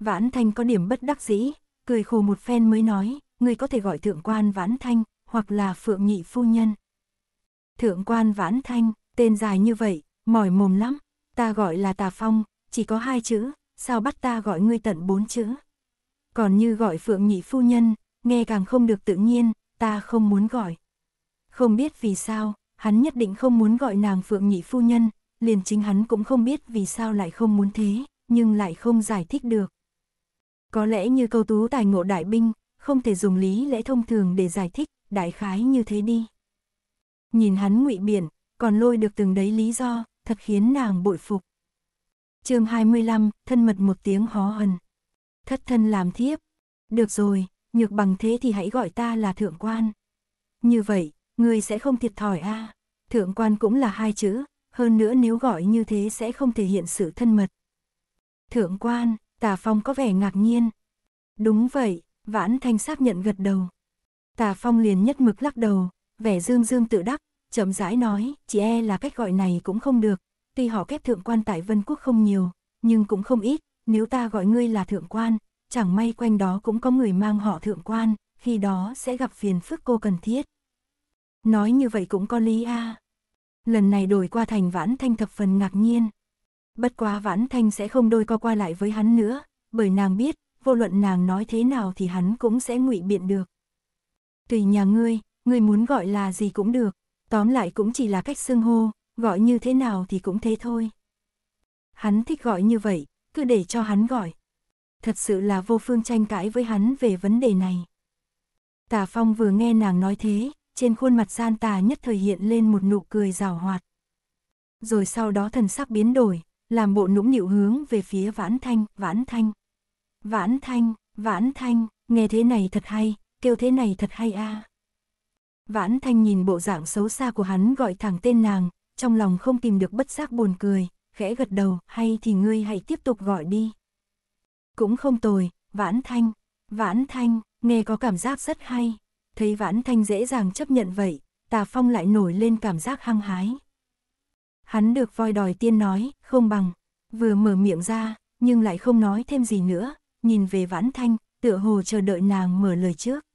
Vãn Thanh có điểm bất đắc dĩ, cười khổ một phen mới nói, người có thể gọi thượng quan Vãn Thanh, hoặc là phượng nhị phu nhân. Thượng quan Vãn Thanh, tên dài như vậy, mỏi mồm lắm. Ta gọi là Tà Phong, chỉ có hai chữ, sao bắt ta gọi ngươi tận bốn chữ. Còn như gọi Phượng Nhị Phu Nhân, nghe càng không được tự nhiên, ta không muốn gọi. Không biết vì sao, hắn nhất định không muốn gọi nàng Phượng Nhị Phu Nhân, liền chính hắn cũng không biết vì sao lại không muốn thế, nhưng lại không giải thích được. Có lẽ như câu tú tài ngộ đại binh, không thể dùng lý lẽ thông thường để giải thích, đại khái như thế đi. Nhìn hắn ngụy biển, còn lôi được từng đấy lý do, thật khiến nàng bội phục. chương 25, thân mật một tiếng hó hần. Thất thân làm thiếp. Được rồi, nhược bằng thế thì hãy gọi ta là thượng quan. Như vậy, người sẽ không thiệt thòi a à. Thượng quan cũng là hai chữ, hơn nữa nếu gọi như thế sẽ không thể hiện sự thân mật. Thượng quan, tà phong có vẻ ngạc nhiên. Đúng vậy, vãn thanh xác nhận gật đầu. Tà phong liền nhất mực lắc đầu, vẻ dương dương tự đắc, Chậm rãi nói, chỉ e là cách gọi này cũng không được, tuy họ kép thượng quan tại Vân Quốc không nhiều, nhưng cũng không ít, nếu ta gọi ngươi là thượng quan, chẳng may quanh đó cũng có người mang họ thượng quan, khi đó sẽ gặp phiền phức cô cần thiết. Nói như vậy cũng có lý a. À. Lần này đổi qua thành vãn thanh thập phần ngạc nhiên. Bất quá vãn thanh sẽ không đôi co qua lại với hắn nữa, bởi nàng biết, vô luận nàng nói thế nào thì hắn cũng sẽ ngụy biện được. Tùy nhà ngươi, ngươi muốn gọi là gì cũng được, Tóm lại cũng chỉ là cách xưng hô, gọi như thế nào thì cũng thế thôi. Hắn thích gọi như vậy, cứ để cho hắn gọi. Thật sự là vô phương tranh cãi với hắn về vấn đề này. Tà Phong vừa nghe nàng nói thế, trên khuôn mặt gian tà nhất thời hiện lên một nụ cười rào hoạt. Rồi sau đó thần sắc biến đổi, làm bộ nũng nịu hướng về phía vãn thanh, vãn thanh. Vãn thanh, vãn thanh, nghe thế này thật hay, kêu thế này thật hay a. À. Vãn Thanh nhìn bộ dạng xấu xa của hắn gọi thẳng tên nàng, trong lòng không tìm được bất giác buồn cười, khẽ gật đầu, hay thì ngươi hãy tiếp tục gọi đi. Cũng không tồi, Vãn Thanh, Vãn Thanh, nghe có cảm giác rất hay, thấy Vãn Thanh dễ dàng chấp nhận vậy, Tà Phong lại nổi lên cảm giác hăng hái. Hắn được voi đòi tiên nói, không bằng, vừa mở miệng ra, nhưng lại không nói thêm gì nữa, nhìn về Vãn Thanh, tựa hồ chờ đợi nàng mở lời trước.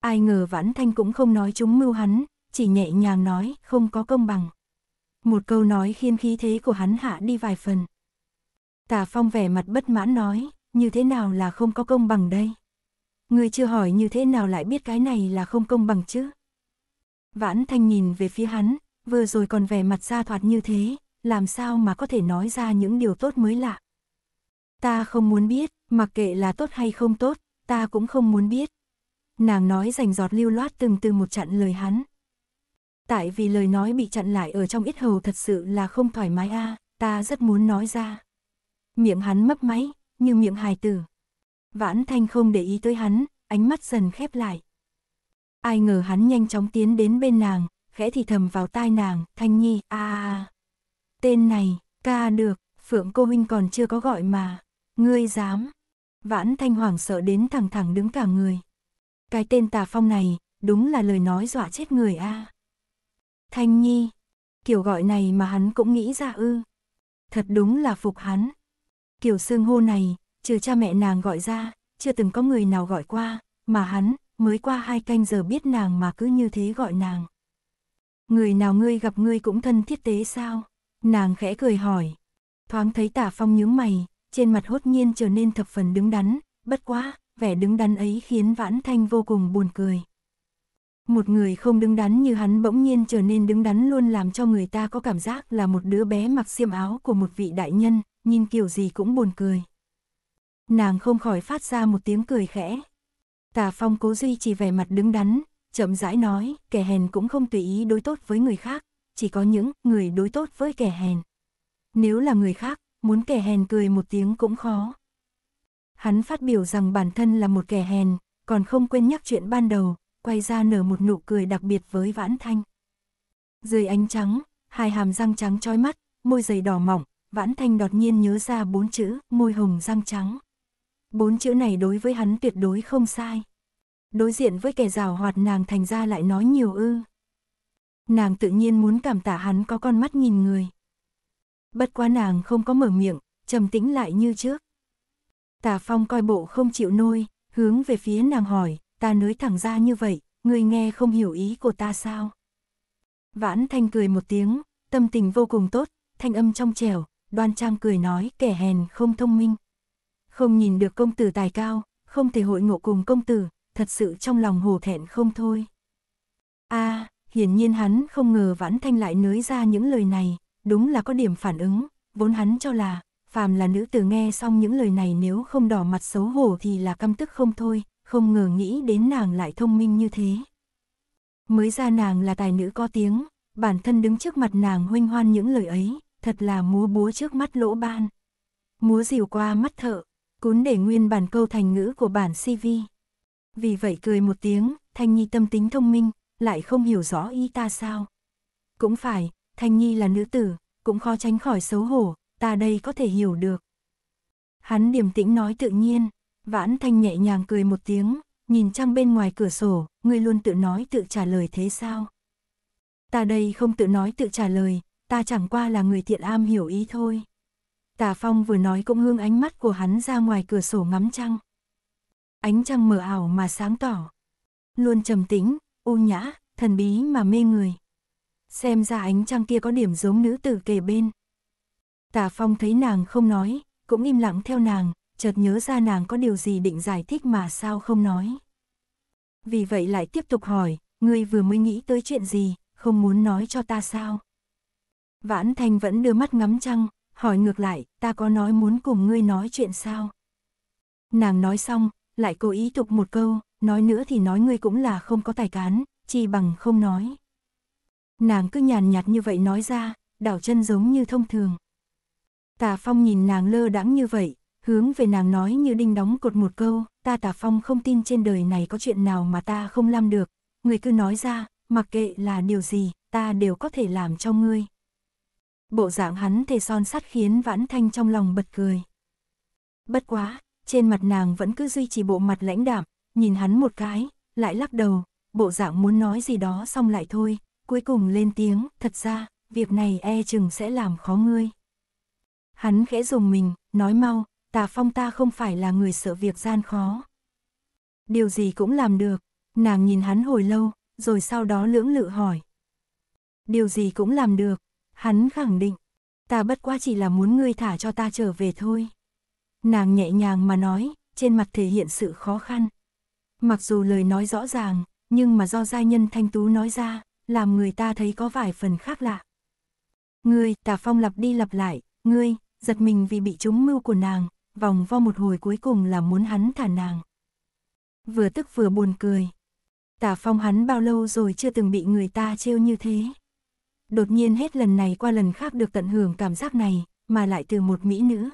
Ai ngờ Vãn Thanh cũng không nói chúng mưu hắn, chỉ nhẹ nhàng nói không có công bằng. Một câu nói khiến khí thế của hắn hạ đi vài phần. Tả Phong vẻ mặt bất mãn nói, như thế nào là không có công bằng đây? Ngươi chưa hỏi như thế nào lại biết cái này là không công bằng chứ? Vãn Thanh nhìn về phía hắn, vừa rồi còn vẻ mặt ra thoạt như thế, làm sao mà có thể nói ra những điều tốt mới lạ. Ta không muốn biết, mặc kệ là tốt hay không tốt, ta cũng không muốn biết, nàng nói rành giọt lưu loát từng từ một chặn lời hắn. Tại vì lời nói bị chặn lại ở trong ít hầu thật sự là không thoải mái a, ta rất muốn nói ra. Miệng hắn mấp máy, như miệng hài tử. Vãn thanh không để ý tới hắn, ánh mắt dần khép lại. Ai ngờ hắn nhanh chóng tiến đến bên nàng, khẽ thì thầm vào tai nàng, thanh nhi, a a Tên này, ca được, phượng cô huynh còn chưa có gọi mà. Ngươi dám. Vãn thanh hoảng sợ đến thẳng thẳng đứng cả người. Cái tên tà phong này, đúng là lời nói dọa chết người a. À. Thanh Nhi, kiểu gọi này mà hắn cũng nghĩ ra ư. Thật đúng là phục hắn. Kiểu xương hô này, trừ cha mẹ nàng gọi ra, chưa từng có người nào gọi qua, mà hắn, mới qua hai canh giờ biết nàng mà cứ như thế gọi nàng. Người nào ngươi gặp ngươi cũng thân thiết tế sao? Nàng khẽ cười hỏi. Thoáng thấy tả phong nhướng mày, trên mặt hốt nhiên trở nên thập phần đứng đắn, bất quá, vẻ đứng đắn ấy khiến Vãn Thanh vô cùng buồn cười. Một người không đứng đắn như hắn bỗng nhiên trở nên đứng đắn luôn làm cho người ta có cảm giác là một đứa bé mặc xiêm áo của một vị đại nhân, nhìn kiểu gì cũng buồn cười. Nàng không khỏi phát ra một tiếng cười khẽ. Tà Phong cố duy chỉ vẻ mặt đứng đắn, chậm rãi nói, kẻ hèn cũng không tùy ý đối tốt với người khác, chỉ có những người đối tốt với kẻ hèn. Nếu là người khác, muốn kẻ hèn cười một tiếng cũng khó hắn phát biểu rằng bản thân là một kẻ hèn, còn không quên nhắc chuyện ban đầu, quay ra nở một nụ cười đặc biệt với Vãn Thanh. Dưới ánh trắng, hai hàm răng trắng trói mắt, môi dày đỏ mỏng, Vãn Thanh đột nhiên nhớ ra bốn chữ, môi hồng răng trắng. Bốn chữ này đối với hắn tuyệt đối không sai. Đối diện với kẻ rào hoạt nàng thành ra lại nói nhiều ư. Nàng tự nhiên muốn cảm tạ hắn có con mắt nhìn người. Bất quá nàng không có mở miệng, trầm tĩnh lại như trước. Tà Phong coi bộ không chịu nôi, hướng về phía nàng hỏi, ta nới thẳng ra như vậy, người nghe không hiểu ý của ta sao? Vãn Thanh cười một tiếng, tâm tình vô cùng tốt, thanh âm trong trẻo, đoan trang cười nói kẻ hèn không thông minh. Không nhìn được công tử tài cao, không thể hội ngộ cùng công tử, thật sự trong lòng hồ thẹn không thôi. a à, hiển nhiên hắn không ngờ Vãn Thanh lại nới ra những lời này, đúng là có điểm phản ứng, vốn hắn cho là phàm là nữ tử nghe xong những lời này nếu không đỏ mặt xấu hổ thì là căm tức không thôi, không ngờ nghĩ đến nàng lại thông minh như thế. Mới ra nàng là tài nữ có tiếng, bản thân đứng trước mặt nàng huynh hoan những lời ấy, thật là múa búa trước mắt lỗ ban. Múa dìu qua mắt thợ, cún để nguyên bản câu thành ngữ của bản CV. Vì vậy cười một tiếng, Thanh Nhi tâm tính thông minh, lại không hiểu rõ ý ta sao. Cũng phải, Thanh Nhi là nữ tử, cũng khó tránh khỏi xấu hổ, ta đây có thể hiểu được. Hắn điềm tĩnh nói tự nhiên, vãn thanh nhẹ nhàng cười một tiếng, nhìn trăng bên ngoài cửa sổ, ngươi luôn tự nói tự trả lời thế sao? Ta đây không tự nói tự trả lời, ta chẳng qua là người thiện am hiểu ý thôi. Tà Phong vừa nói cũng hương ánh mắt của hắn ra ngoài cửa sổ ngắm trăng. Ánh trăng mờ ảo mà sáng tỏ. Luôn trầm tĩnh, u nhã, thần bí mà mê người. Xem ra ánh trăng kia có điểm giống nữ tử kề bên. Tà Phong thấy nàng không nói, cũng im lặng theo nàng, chợt nhớ ra nàng có điều gì định giải thích mà sao không nói. Vì vậy lại tiếp tục hỏi, ngươi vừa mới nghĩ tới chuyện gì, không muốn nói cho ta sao? Vãn Thành vẫn đưa mắt ngắm trăng, hỏi ngược lại, ta có nói muốn cùng ngươi nói chuyện sao? Nàng nói xong, lại cố ý tục một câu, nói nữa thì nói ngươi cũng là không có tài cán, chi bằng không nói. Nàng cứ nhàn nhạt như vậy nói ra, đảo chân giống như thông thường. Tà Phong nhìn nàng lơ đãng như vậy, hướng về nàng nói như đinh đóng cột một câu, ta Tà Phong không tin trên đời này có chuyện nào mà ta không làm được, người cứ nói ra, mặc kệ là điều gì, ta đều có thể làm cho ngươi. Bộ dạng hắn thề son sắt khiến Vãn Thanh trong lòng bật cười. Bất quá, trên mặt nàng vẫn cứ duy trì bộ mặt lãnh đạm, nhìn hắn một cái, lại lắc đầu, bộ dạng muốn nói gì đó xong lại thôi, cuối cùng lên tiếng, thật ra, việc này e chừng sẽ làm khó ngươi hắn khẽ dùng mình, nói mau, tà phong ta không phải là người sợ việc gian khó. Điều gì cũng làm được, nàng nhìn hắn hồi lâu, rồi sau đó lưỡng lự hỏi. Điều gì cũng làm được, hắn khẳng định, ta bất quá chỉ là muốn ngươi thả cho ta trở về thôi. Nàng nhẹ nhàng mà nói, trên mặt thể hiện sự khó khăn. Mặc dù lời nói rõ ràng, nhưng mà do giai nhân thanh tú nói ra, làm người ta thấy có vài phần khác lạ. Ngươi, tà phong lặp đi lặp lại, ngươi, giật mình vì bị trúng mưu của nàng, vòng vo một hồi cuối cùng là muốn hắn thả nàng. Vừa tức vừa buồn cười. Tả phong hắn bao lâu rồi chưa từng bị người ta trêu như thế. Đột nhiên hết lần này qua lần khác được tận hưởng cảm giác này, mà lại từ một mỹ nữ.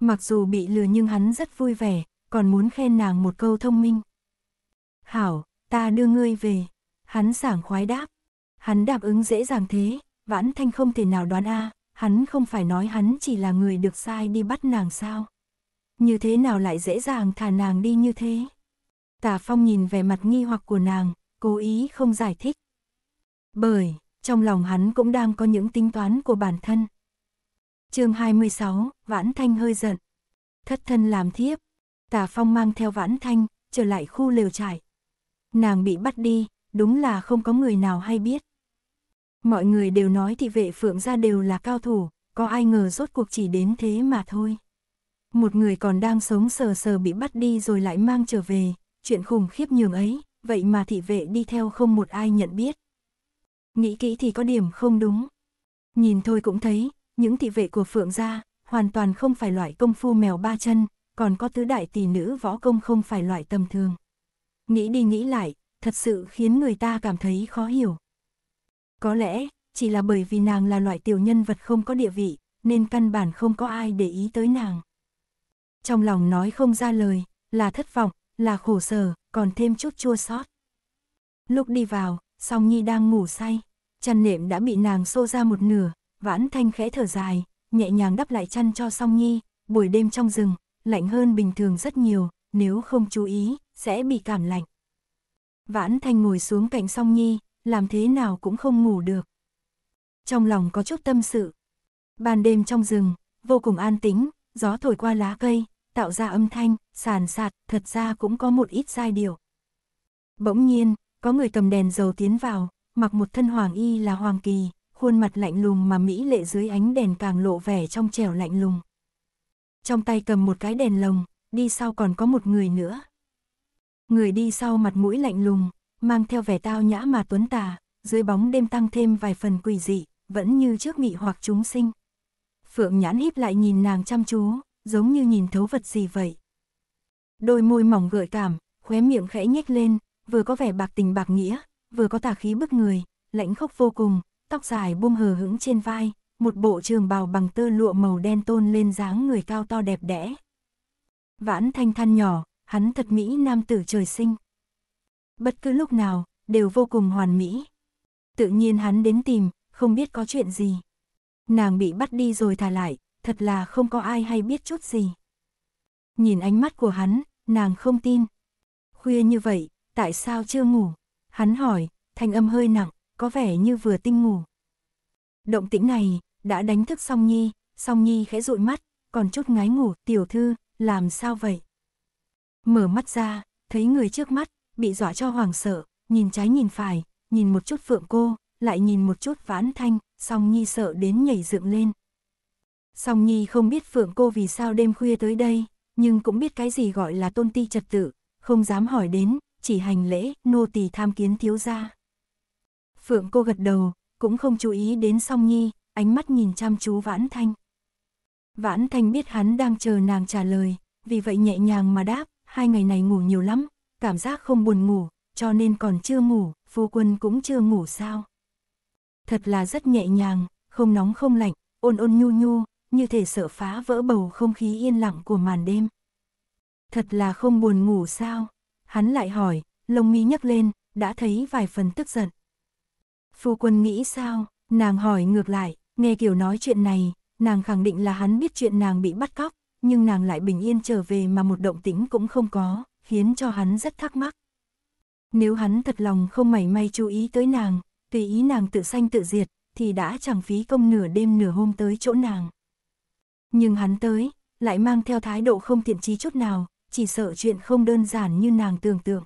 Mặc dù bị lừa nhưng hắn rất vui vẻ, còn muốn khen nàng một câu thông minh. Hảo, ta đưa ngươi về. Hắn sảng khoái đáp. Hắn đáp ứng dễ dàng thế, vãn thanh không thể nào đoán a à hắn không phải nói hắn chỉ là người được sai đi bắt nàng sao? Như thế nào lại dễ dàng thả nàng đi như thế? Tả Phong nhìn vẻ mặt nghi hoặc của nàng, cố ý không giải thích. Bởi, trong lòng hắn cũng đang có những tính toán của bản thân. chương 26, Vãn Thanh hơi giận. Thất thân làm thiếp, Tả Phong mang theo Vãn Thanh, trở lại khu lều trải. Nàng bị bắt đi, đúng là không có người nào hay biết. Mọi người đều nói thị vệ phượng gia đều là cao thủ, có ai ngờ rốt cuộc chỉ đến thế mà thôi. Một người còn đang sống sờ sờ bị bắt đi rồi lại mang trở về, chuyện khủng khiếp nhường ấy, vậy mà thị vệ đi theo không một ai nhận biết. Nghĩ kỹ thì có điểm không đúng. Nhìn thôi cũng thấy, những thị vệ của Phượng gia hoàn toàn không phải loại công phu mèo ba chân, còn có tứ đại tỷ nữ võ công không phải loại tầm thường. Nghĩ đi nghĩ lại, thật sự khiến người ta cảm thấy khó hiểu. Có lẽ, chỉ là bởi vì nàng là loại tiểu nhân vật không có địa vị, nên căn bản không có ai để ý tới nàng. Trong lòng nói không ra lời, là thất vọng, là khổ sở, còn thêm chút chua xót. Lúc đi vào, Song Nhi đang ngủ say, chăn nệm đã bị nàng xô ra một nửa, vãn thanh khẽ thở dài, nhẹ nhàng đắp lại chăn cho Song Nhi, buổi đêm trong rừng, lạnh hơn bình thường rất nhiều, nếu không chú ý, sẽ bị cảm lạnh. Vãn thanh ngồi xuống cạnh Song Nhi, làm thế nào cũng không ngủ được. Trong lòng có chút tâm sự. Ban đêm trong rừng, vô cùng an tĩnh, gió thổi qua lá cây, tạo ra âm thanh, sàn sạt, thật ra cũng có một ít giai điệu. Bỗng nhiên, có người cầm đèn dầu tiến vào, mặc một thân hoàng y là hoàng kỳ, khuôn mặt lạnh lùng mà mỹ lệ dưới ánh đèn càng lộ vẻ trong trẻo lạnh lùng. Trong tay cầm một cái đèn lồng, đi sau còn có một người nữa. Người đi sau mặt mũi lạnh lùng, mang theo vẻ tao nhã mà tuấn tà, dưới bóng đêm tăng thêm vài phần quỷ dị, vẫn như trước mị hoặc chúng sinh. Phượng nhãn híp lại nhìn nàng chăm chú, giống như nhìn thấu vật gì vậy. Đôi môi mỏng gợi cảm, khóe miệng khẽ nhếch lên, vừa có vẻ bạc tình bạc nghĩa, vừa có tà khí bức người, lãnh khốc vô cùng, tóc dài buông hờ hững trên vai, một bộ trường bào bằng tơ lụa màu đen tôn lên dáng người cao to đẹp đẽ. Vãn thanh than nhỏ, hắn thật mỹ nam tử trời sinh bất cứ lúc nào, đều vô cùng hoàn mỹ. Tự nhiên hắn đến tìm, không biết có chuyện gì. Nàng bị bắt đi rồi thả lại, thật là không có ai hay biết chút gì. Nhìn ánh mắt của hắn, nàng không tin. Khuya như vậy, tại sao chưa ngủ? Hắn hỏi, thanh âm hơi nặng, có vẻ như vừa tinh ngủ. Động tĩnh này, đã đánh thức Song Nhi, Song Nhi khẽ dụi mắt, còn chút ngái ngủ, tiểu thư, làm sao vậy? Mở mắt ra, thấy người trước mắt, bị dọa cho hoàng sợ, nhìn trái nhìn phải, nhìn một chút phượng cô, lại nhìn một chút vãn thanh, song nhi sợ đến nhảy dựng lên. Song nhi không biết phượng cô vì sao đêm khuya tới đây, nhưng cũng biết cái gì gọi là tôn ti trật tự, không dám hỏi đến, chỉ hành lễ, nô tỳ tham kiến thiếu gia. Phượng cô gật đầu, cũng không chú ý đến song nhi, ánh mắt nhìn chăm chú vãn thanh. Vãn thanh biết hắn đang chờ nàng trả lời, vì vậy nhẹ nhàng mà đáp, hai ngày này ngủ nhiều lắm, cảm giác không buồn ngủ, cho nên còn chưa ngủ, phu quân cũng chưa ngủ sao. Thật là rất nhẹ nhàng, không nóng không lạnh, ôn ôn nhu nhu, như thể sợ phá vỡ bầu không khí yên lặng của màn đêm. Thật là không buồn ngủ sao? Hắn lại hỏi, lông mi nhấc lên, đã thấy vài phần tức giận. Phu quân nghĩ sao? Nàng hỏi ngược lại, nghe kiểu nói chuyện này, nàng khẳng định là hắn biết chuyện nàng bị bắt cóc, nhưng nàng lại bình yên trở về mà một động tĩnh cũng không có khiến cho hắn rất thắc mắc. Nếu hắn thật lòng không mảy may chú ý tới nàng, tùy ý nàng tự sanh tự diệt, thì đã chẳng phí công nửa đêm nửa hôm tới chỗ nàng. Nhưng hắn tới, lại mang theo thái độ không thiện trí chút nào, chỉ sợ chuyện không đơn giản như nàng tưởng tượng.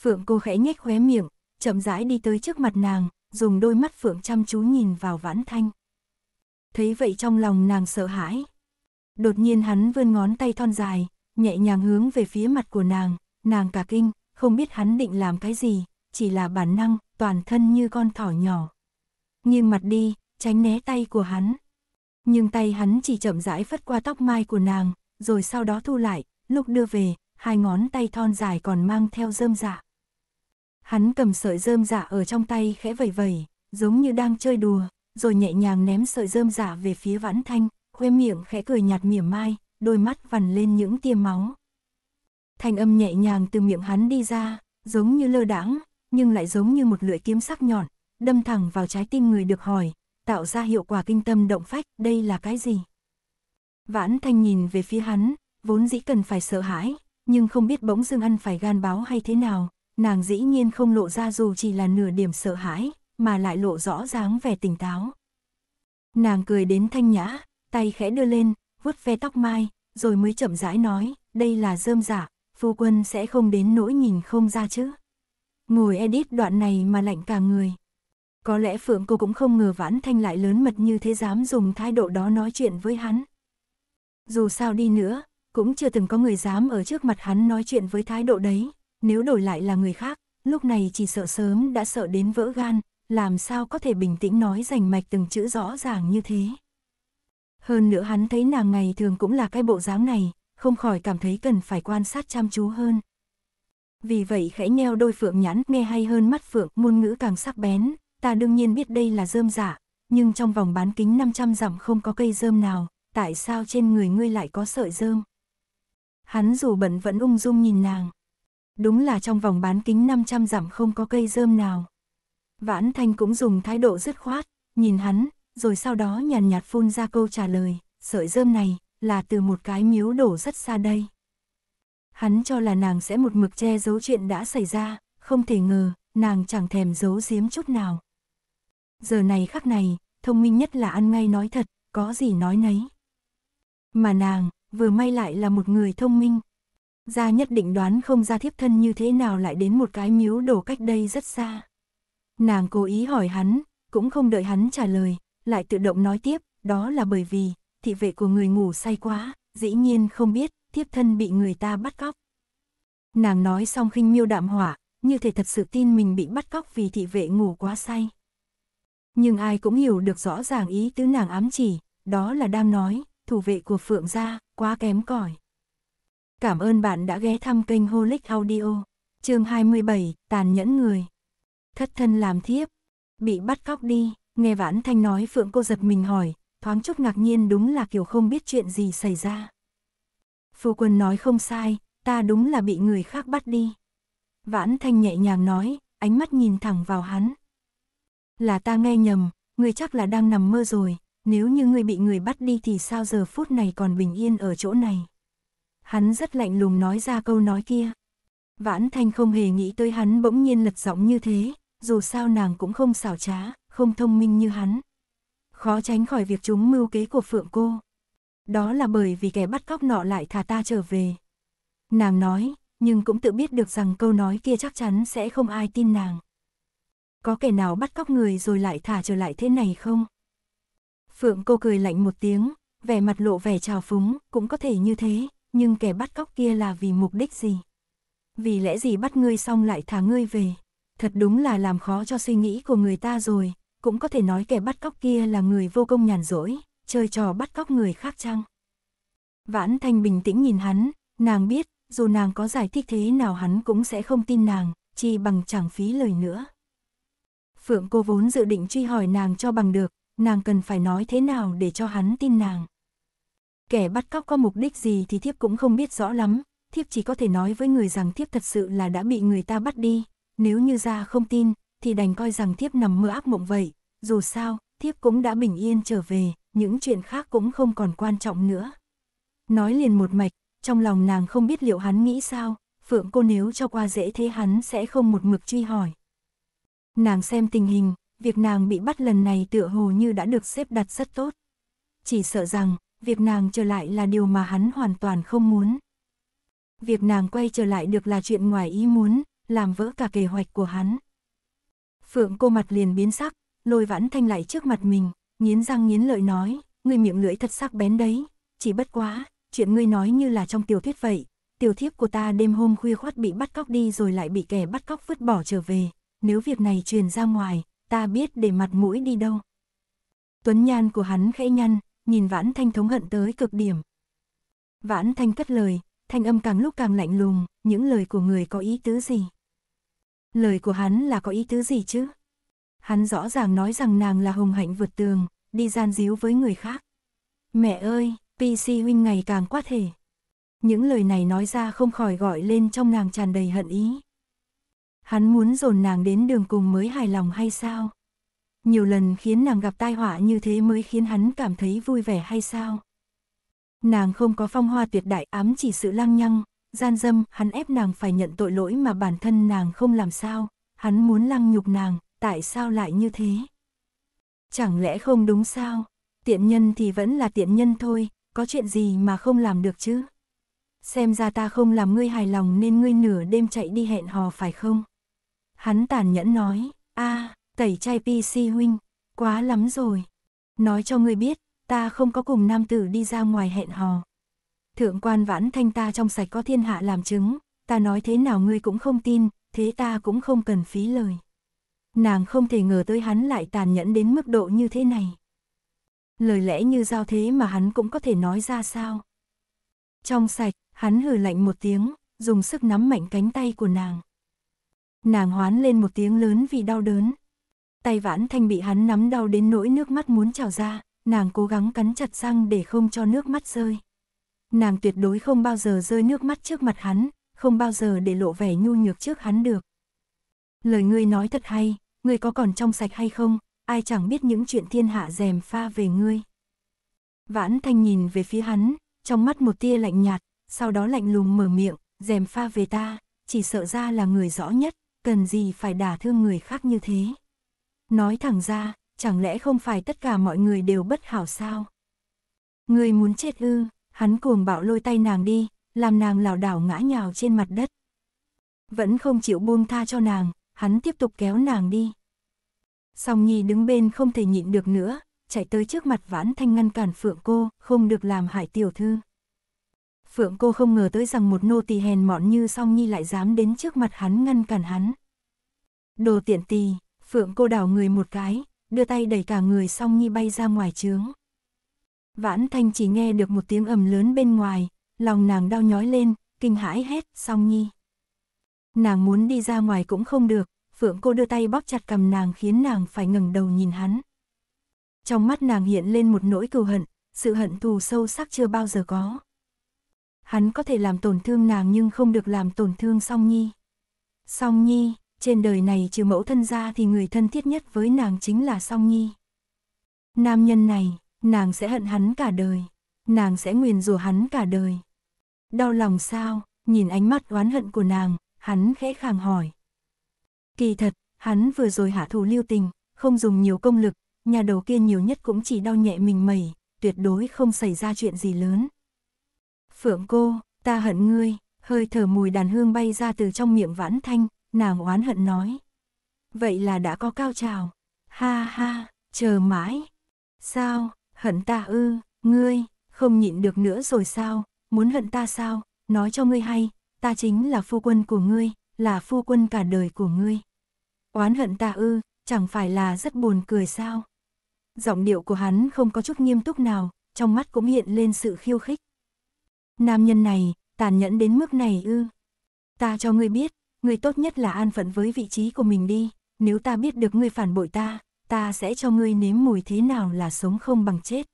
Phượng cô khẽ nhếch khóe miệng, chậm rãi đi tới trước mặt nàng, dùng đôi mắt Phượng chăm chú nhìn vào vãn thanh. Thấy vậy trong lòng nàng sợ hãi. Đột nhiên hắn vươn ngón tay thon dài, nhẹ nhàng hướng về phía mặt của nàng, nàng cả kinh, không biết hắn định làm cái gì, chỉ là bản năng, toàn thân như con thỏ nhỏ. Nghiêng mặt đi, tránh né tay của hắn. Nhưng tay hắn chỉ chậm rãi phất qua tóc mai của nàng, rồi sau đó thu lại, lúc đưa về, hai ngón tay thon dài còn mang theo rơm dạ. Hắn cầm sợi rơm dạ ở trong tay khẽ vẩy vẩy, giống như đang chơi đùa, rồi nhẹ nhàng ném sợi rơm dạ về phía vãn thanh, khoe miệng khẽ cười nhạt mỉa mai, đôi mắt vằn lên những tia máu. Thanh âm nhẹ nhàng từ miệng hắn đi ra, giống như lơ đãng, nhưng lại giống như một lưỡi kiếm sắc nhọn, đâm thẳng vào trái tim người được hỏi, tạo ra hiệu quả kinh tâm động phách, đây là cái gì? Vãn Thanh nhìn về phía hắn, vốn dĩ cần phải sợ hãi, nhưng không biết bỗng dưng ăn phải gan báo hay thế nào, nàng dĩ nhiên không lộ ra dù chỉ là nửa điểm sợ hãi, mà lại lộ rõ dáng vẻ tỉnh táo. Nàng cười đến thanh nhã, tay khẽ đưa lên, vuốt ve tóc mai, rồi mới chậm rãi nói, đây là rơm giả, dạ, phu quân sẽ không đến nỗi nhìn không ra chứ. Ngồi edit đoạn này mà lạnh cả người. Có lẽ Phượng cô cũng không ngờ Vãn Thanh lại lớn mật như thế dám dùng thái độ đó nói chuyện với hắn. Dù sao đi nữa, cũng chưa từng có người dám ở trước mặt hắn nói chuyện với thái độ đấy, nếu đổi lại là người khác, lúc này chỉ sợ sớm đã sợ đến vỡ gan, làm sao có thể bình tĩnh nói rành mạch từng chữ rõ ràng như thế. Hơn nữa hắn thấy nàng ngày thường cũng là cái bộ dáng này, không khỏi cảm thấy cần phải quan sát chăm chú hơn. Vì vậy khẽ nheo đôi phượng nhãn nghe hay hơn mắt phượng, ngôn ngữ càng sắc bén, ta đương nhiên biết đây là dơm giả, dạ. nhưng trong vòng bán kính 500 dặm không có cây dơm nào, tại sao trên người ngươi lại có sợi dơm? Hắn dù bận vẫn ung dung nhìn nàng. Đúng là trong vòng bán kính 500 dặm không có cây dơm nào. Vãn Thanh cũng dùng thái độ dứt khoát, nhìn hắn, rồi sau đó nhàn nhạt phun ra câu trả lời, sợi rơm này là từ một cái miếu đổ rất xa đây. Hắn cho là nàng sẽ một mực che giấu chuyện đã xảy ra, không thể ngờ, nàng chẳng thèm giấu giếm chút nào. Giờ này khắc này, thông minh nhất là ăn ngay nói thật, có gì nói nấy. Mà nàng, vừa may lại là một người thông minh. Gia nhất định đoán không ra thiếp thân như thế nào lại đến một cái miếu đổ cách đây rất xa. Nàng cố ý hỏi hắn, cũng không đợi hắn trả lời, lại tự động nói tiếp, đó là bởi vì, thị vệ của người ngủ say quá, dĩ nhiên không biết, thiếp thân bị người ta bắt cóc. Nàng nói xong khinh miêu đạm hỏa, như thể thật sự tin mình bị bắt cóc vì thị vệ ngủ quá say. Nhưng ai cũng hiểu được rõ ràng ý tứ nàng ám chỉ, đó là đang nói, thủ vệ của Phượng gia, quá kém cỏi. Cảm ơn bạn đã ghé thăm kênh Holic Audio, chương 27, Tàn nhẫn người. Thất thân làm thiếp, bị bắt cóc đi. Nghe vãn thanh nói Phượng cô giật mình hỏi, thoáng chút ngạc nhiên đúng là kiểu không biết chuyện gì xảy ra. Phu quân nói không sai, ta đúng là bị người khác bắt đi. Vãn thanh nhẹ nhàng nói, ánh mắt nhìn thẳng vào hắn. Là ta nghe nhầm, người chắc là đang nằm mơ rồi, nếu như người bị người bắt đi thì sao giờ phút này còn bình yên ở chỗ này. Hắn rất lạnh lùng nói ra câu nói kia. Vãn thanh không hề nghĩ tới hắn bỗng nhiên lật giọng như thế, dù sao nàng cũng không xảo trá, không thông minh như hắn. Khó tránh khỏi việc chúng mưu kế của Phượng cô. Đó là bởi vì kẻ bắt cóc nọ lại thả ta trở về. Nàng nói, nhưng cũng tự biết được rằng câu nói kia chắc chắn sẽ không ai tin nàng. Có kẻ nào bắt cóc người rồi lại thả trở lại thế này không? Phượng cô cười lạnh một tiếng, vẻ mặt lộ vẻ trào phúng, cũng có thể như thế, nhưng kẻ bắt cóc kia là vì mục đích gì? Vì lẽ gì bắt ngươi xong lại thả ngươi về? Thật đúng là làm khó cho suy nghĩ của người ta rồi, cũng có thể nói kẻ bắt cóc kia là người vô công nhàn rỗi, chơi trò bắt cóc người khác chăng? Vãn Thanh bình tĩnh nhìn hắn, nàng biết, dù nàng có giải thích thế nào hắn cũng sẽ không tin nàng, chi bằng chẳng phí lời nữa. Phượng cô vốn dự định truy hỏi nàng cho bằng được, nàng cần phải nói thế nào để cho hắn tin nàng. Kẻ bắt cóc có mục đích gì thì thiếp cũng không biết rõ lắm, thiếp chỉ có thể nói với người rằng thiếp thật sự là đã bị người ta bắt đi, nếu như ra không tin, thì đành coi rằng thiếp nằm mơ ác mộng vậy, dù sao, thiếp cũng đã bình yên trở về, những chuyện khác cũng không còn quan trọng nữa. Nói liền một mạch, trong lòng nàng không biết liệu hắn nghĩ sao, phượng cô nếu cho qua dễ thế hắn sẽ không một mực truy hỏi. Nàng xem tình hình, việc nàng bị bắt lần này tựa hồ như đã được xếp đặt rất tốt. Chỉ sợ rằng, việc nàng trở lại là điều mà hắn hoàn toàn không muốn. Việc nàng quay trở lại được là chuyện ngoài ý muốn, làm vỡ cả kế hoạch của hắn. Phượng cô mặt liền biến sắc, lôi vãn thanh lại trước mặt mình, nghiến răng nghiến lợi nói, ngươi miệng lưỡi thật sắc bén đấy, chỉ bất quá, chuyện ngươi nói như là trong tiểu thuyết vậy, tiểu thiếp của ta đêm hôm khuya khoát bị bắt cóc đi rồi lại bị kẻ bắt cóc vứt bỏ trở về, nếu việc này truyền ra ngoài, ta biết để mặt mũi đi đâu. Tuấn nhan của hắn khẽ nhăn, nhìn vãn thanh thống hận tới cực điểm. Vãn thanh cất lời, thanh âm càng lúc càng lạnh lùng, những lời của người có ý tứ gì? lời của hắn là có ý tứ gì chứ? Hắn rõ ràng nói rằng nàng là hùng hạnh vượt tường, đi gian díu với người khác. Mẹ ơi, PC huynh ngày càng quá thể. Những lời này nói ra không khỏi gọi lên trong nàng tràn đầy hận ý. Hắn muốn dồn nàng đến đường cùng mới hài lòng hay sao? Nhiều lần khiến nàng gặp tai họa như thế mới khiến hắn cảm thấy vui vẻ hay sao? Nàng không có phong hoa tuyệt đại ám chỉ sự lăng nhăng, Gian dâm, hắn ép nàng phải nhận tội lỗi mà bản thân nàng không làm sao, hắn muốn lăng nhục nàng, tại sao lại như thế? Chẳng lẽ không đúng sao? Tiện nhân thì vẫn là tiện nhân thôi, có chuyện gì mà không làm được chứ? Xem ra ta không làm ngươi hài lòng nên ngươi nửa đêm chạy đi hẹn hò phải không? Hắn tàn nhẫn nói, a à, tẩy chay PC huynh, quá lắm rồi. Nói cho ngươi biết, ta không có cùng nam tử đi ra ngoài hẹn hò thượng quan vãn thanh ta trong sạch có thiên hạ làm chứng, ta nói thế nào ngươi cũng không tin, thế ta cũng không cần phí lời. Nàng không thể ngờ tới hắn lại tàn nhẫn đến mức độ như thế này. Lời lẽ như giao thế mà hắn cũng có thể nói ra sao. Trong sạch, hắn hừ lạnh một tiếng, dùng sức nắm mạnh cánh tay của nàng. Nàng hoán lên một tiếng lớn vì đau đớn. Tay vãn thanh bị hắn nắm đau đến nỗi nước mắt muốn trào ra, nàng cố gắng cắn chặt răng để không cho nước mắt rơi nàng tuyệt đối không bao giờ rơi nước mắt trước mặt hắn, không bao giờ để lộ vẻ nhu nhược trước hắn được. Lời ngươi nói thật hay, ngươi có còn trong sạch hay không, ai chẳng biết những chuyện thiên hạ dèm pha về ngươi. Vãn thanh nhìn về phía hắn, trong mắt một tia lạnh nhạt, sau đó lạnh lùng mở miệng, dèm pha về ta, chỉ sợ ra là người rõ nhất, cần gì phải đả thương người khác như thế. Nói thẳng ra, chẳng lẽ không phải tất cả mọi người đều bất hảo sao? Người muốn chết ư, hắn cuồng bạo lôi tay nàng đi, làm nàng lảo đảo ngã nhào trên mặt đất. Vẫn không chịu buông tha cho nàng, hắn tiếp tục kéo nàng đi. Song Nhi đứng bên không thể nhịn được nữa, chạy tới trước mặt Vãn Thanh ngăn cản Phượng cô, không được làm hại tiểu thư. Phượng cô không ngờ tới rằng một nô tỳ hèn mọn như Song Nhi lại dám đến trước mặt hắn ngăn cản hắn. Đồ tiện tì, Phượng cô đảo người một cái, đưa tay đẩy cả người Song Nhi bay ra ngoài trướng. Vãn Thanh chỉ nghe được một tiếng ầm lớn bên ngoài, lòng nàng đau nhói lên, kinh hãi hét, song nhi. Nàng muốn đi ra ngoài cũng không được, Phượng cô đưa tay bóp chặt cầm nàng khiến nàng phải ngẩng đầu nhìn hắn. Trong mắt nàng hiện lên một nỗi cừu hận, sự hận thù sâu sắc chưa bao giờ có. Hắn có thể làm tổn thương nàng nhưng không được làm tổn thương song nhi. Song nhi, trên đời này trừ mẫu thân ra thì người thân thiết nhất với nàng chính là song nhi. Nam nhân này, Nàng sẽ hận hắn cả đời. Nàng sẽ nguyền rủa hắn cả đời. Đau lòng sao? Nhìn ánh mắt oán hận của nàng, hắn khẽ khàng hỏi. Kỳ thật, hắn vừa rồi hạ thủ lưu tình, không dùng nhiều công lực, nhà đầu kia nhiều nhất cũng chỉ đau nhẹ mình mẩy, tuyệt đối không xảy ra chuyện gì lớn. Phượng cô, ta hận ngươi, hơi thở mùi đàn hương bay ra từ trong miệng vãn thanh, nàng oán hận nói. Vậy là đã có cao trào. Ha ha, chờ mãi. Sao, Hận ta ư, ngươi, không nhịn được nữa rồi sao, muốn hận ta sao, nói cho ngươi hay, ta chính là phu quân của ngươi, là phu quân cả đời của ngươi. Oán hận ta ư, chẳng phải là rất buồn cười sao. Giọng điệu của hắn không có chút nghiêm túc nào, trong mắt cũng hiện lên sự khiêu khích. Nam nhân này, tàn nhẫn đến mức này ư. Ta cho ngươi biết, ngươi tốt nhất là an phận với vị trí của mình đi, nếu ta biết được ngươi phản bội ta, ta sẽ cho ngươi nếm mùi thế nào là sống không bằng chết.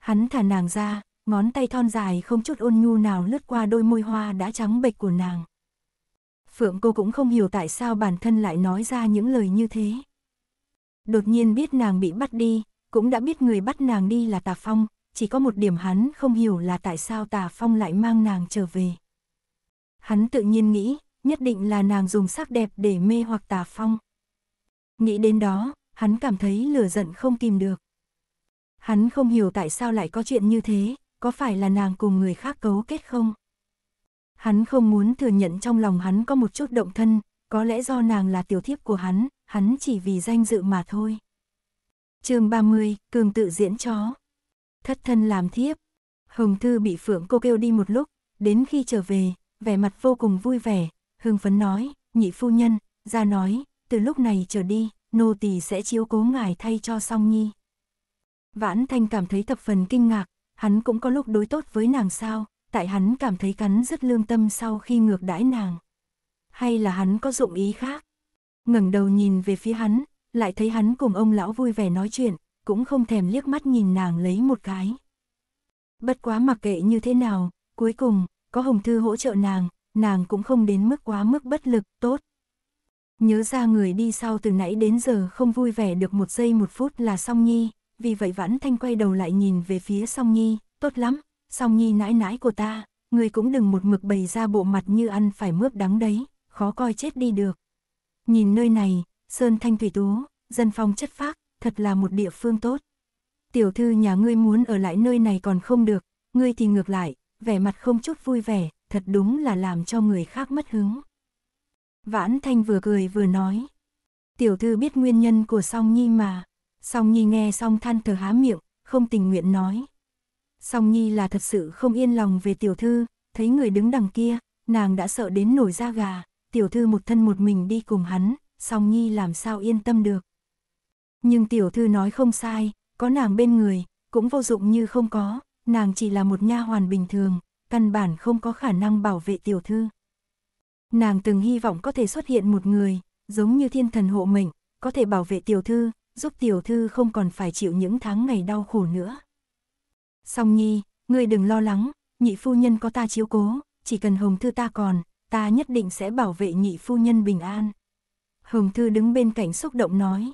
Hắn thả nàng ra, ngón tay thon dài không chút ôn nhu nào lướt qua đôi môi hoa đã trắng bệch của nàng. Phượng cô cũng không hiểu tại sao bản thân lại nói ra những lời như thế. Đột nhiên biết nàng bị bắt đi, cũng đã biết người bắt nàng đi là Tà Phong, chỉ có một điểm hắn không hiểu là tại sao Tà Phong lại mang nàng trở về. Hắn tự nhiên nghĩ, nhất định là nàng dùng sắc đẹp để mê hoặc Tà Phong. Nghĩ đến đó, hắn cảm thấy lửa giận không kìm được. Hắn không hiểu tại sao lại có chuyện như thế, có phải là nàng cùng người khác cấu kết không? Hắn không muốn thừa nhận trong lòng hắn có một chút động thân, có lẽ do nàng là tiểu thiếp của hắn, hắn chỉ vì danh dự mà thôi. chương 30, Cường tự diễn chó. Thất thân làm thiếp. Hồng Thư bị Phượng cô kêu đi một lúc, đến khi trở về, vẻ mặt vô cùng vui vẻ, hương phấn nói, nhị phu nhân, ra nói, từ lúc này trở đi, nô tỳ sẽ chiếu cố ngài thay cho song nhi. Vãn Thanh cảm thấy thập phần kinh ngạc, hắn cũng có lúc đối tốt với nàng sao, tại hắn cảm thấy cắn rất lương tâm sau khi ngược đãi nàng. Hay là hắn có dụng ý khác? ngẩng đầu nhìn về phía hắn, lại thấy hắn cùng ông lão vui vẻ nói chuyện, cũng không thèm liếc mắt nhìn nàng lấy một cái. Bất quá mặc kệ như thế nào, cuối cùng, có Hồng Thư hỗ trợ nàng, nàng cũng không đến mức quá mức bất lực, tốt, Nhớ ra người đi sau từ nãy đến giờ không vui vẻ được một giây một phút là Song Nhi, vì vậy Vãn Thanh quay đầu lại nhìn về phía Song Nhi, tốt lắm, Song Nhi nãi nãi của ta, người cũng đừng một mực bày ra bộ mặt như ăn phải mướp đắng đấy, khó coi chết đi được. Nhìn nơi này, Sơn Thanh Thủy Tú, dân phong chất phác, thật là một địa phương tốt. Tiểu thư nhà ngươi muốn ở lại nơi này còn không được, ngươi thì ngược lại, vẻ mặt không chút vui vẻ, thật đúng là làm cho người khác mất hứng. Vãn Thanh vừa cười vừa nói. Tiểu thư biết nguyên nhân của Song Nhi mà. Song Nhi nghe xong than thở há miệng, không tình nguyện nói. Song Nhi là thật sự không yên lòng về tiểu thư, thấy người đứng đằng kia, nàng đã sợ đến nổi da gà, tiểu thư một thân một mình đi cùng hắn, Song Nhi làm sao yên tâm được. Nhưng tiểu thư nói không sai, có nàng bên người, cũng vô dụng như không có, nàng chỉ là một nha hoàn bình thường, căn bản không có khả năng bảo vệ tiểu thư. Nàng từng hy vọng có thể xuất hiện một người, giống như thiên thần hộ mệnh, có thể bảo vệ tiểu thư, giúp tiểu thư không còn phải chịu những tháng ngày đau khổ nữa. Song Nhi, ngươi đừng lo lắng, nhị phu nhân có ta chiếu cố, chỉ cần Hồng Thư ta còn, ta nhất định sẽ bảo vệ nhị phu nhân bình an. Hồng Thư đứng bên cạnh xúc động nói.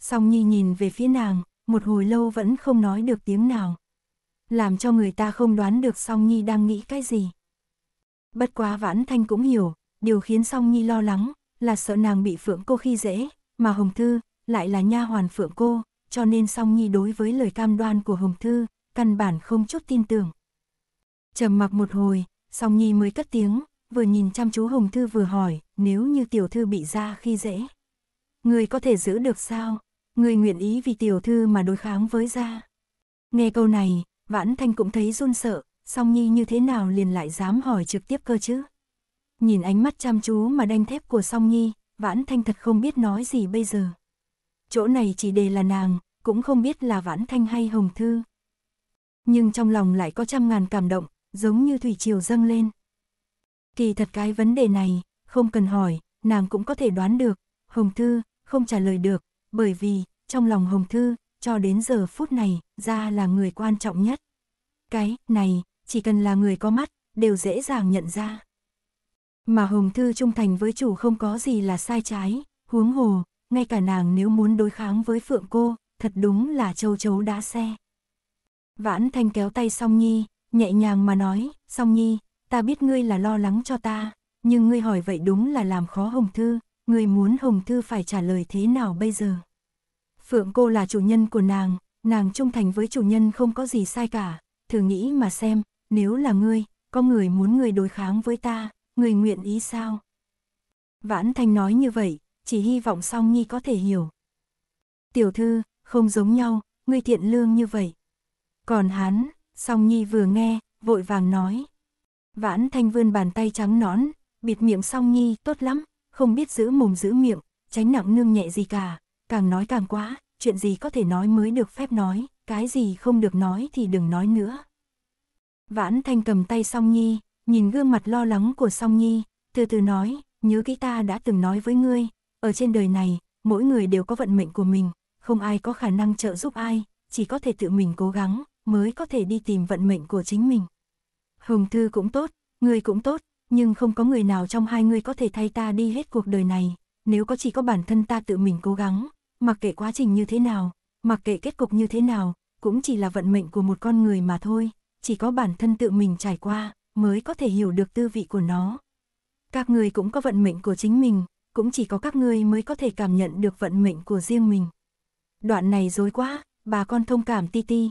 Song Nhi nhìn về phía nàng, một hồi lâu vẫn không nói được tiếng nào. Làm cho người ta không đoán được Song Nhi đang nghĩ cái gì. Bất quá Vãn Thanh cũng hiểu, điều khiến Song Nhi lo lắng là sợ nàng bị Phượng cô khi dễ, mà Hồng Thư lại là nha hoàn Phượng cô, cho nên Song Nhi đối với lời cam đoan của Hồng Thư, căn bản không chút tin tưởng. Trầm mặc một hồi, Song Nhi mới cất tiếng, vừa nhìn chăm chú Hồng Thư vừa hỏi, nếu như tiểu thư bị ra khi dễ, người có thể giữ được sao? Người nguyện ý vì tiểu thư mà đối kháng với gia. Nghe câu này, Vãn Thanh cũng thấy run sợ, song nhi như thế nào liền lại dám hỏi trực tiếp cơ chứ. Nhìn ánh mắt chăm chú mà đanh thép của song nhi, vãn thanh thật không biết nói gì bây giờ. Chỗ này chỉ đề là nàng, cũng không biết là vãn thanh hay hồng thư. Nhưng trong lòng lại có trăm ngàn cảm động, giống như thủy triều dâng lên. Kỳ thật cái vấn đề này, không cần hỏi, nàng cũng có thể đoán được, Hồng Thư không trả lời được, bởi vì trong lòng Hồng Thư cho đến giờ phút này ra là người quan trọng nhất. Cái này chỉ cần là người có mắt, đều dễ dàng nhận ra. Mà Hồng Thư trung thành với chủ không có gì là sai trái, huống hồ, ngay cả nàng nếu muốn đối kháng với Phượng cô, thật đúng là châu chấu đá xe. Vãn Thanh kéo tay Song Nhi, nhẹ nhàng mà nói, Song Nhi, ta biết ngươi là lo lắng cho ta, nhưng ngươi hỏi vậy đúng là làm khó Hồng Thư, ngươi muốn Hồng Thư phải trả lời thế nào bây giờ? Phượng cô là chủ nhân của nàng, nàng trung thành với chủ nhân không có gì sai cả, thử nghĩ mà xem, nếu là ngươi, có người muốn người đối kháng với ta, người nguyện ý sao? Vãn Thanh nói như vậy, chỉ hy vọng song nhi có thể hiểu. Tiểu thư, không giống nhau, ngươi thiện lương như vậy. Còn hắn, song nhi vừa nghe, vội vàng nói. Vãn Thanh vươn bàn tay trắng nón bịt miệng song nhi tốt lắm, không biết giữ mồm giữ miệng, tránh nặng nương nhẹ gì cả, càng nói càng quá, chuyện gì có thể nói mới được phép nói, cái gì không được nói thì đừng nói nữa. Vãn Thanh cầm tay Song Nhi, nhìn gương mặt lo lắng của Song Nhi, từ từ nói, nhớ kỹ ta đã từng nói với ngươi, ở trên đời này, mỗi người đều có vận mệnh của mình, không ai có khả năng trợ giúp ai, chỉ có thể tự mình cố gắng, mới có thể đi tìm vận mệnh của chính mình. Hồng Thư cũng tốt, ngươi cũng tốt, nhưng không có người nào trong hai ngươi có thể thay ta đi hết cuộc đời này, nếu có chỉ có bản thân ta tự mình cố gắng, mặc kệ quá trình như thế nào, mặc kệ kết cục như thế nào, cũng chỉ là vận mệnh của một con người mà thôi chỉ có bản thân tự mình trải qua mới có thể hiểu được tư vị của nó. Các người cũng có vận mệnh của chính mình, cũng chỉ có các ngươi mới có thể cảm nhận được vận mệnh của riêng mình. Đoạn này dối quá, bà con thông cảm ti ti.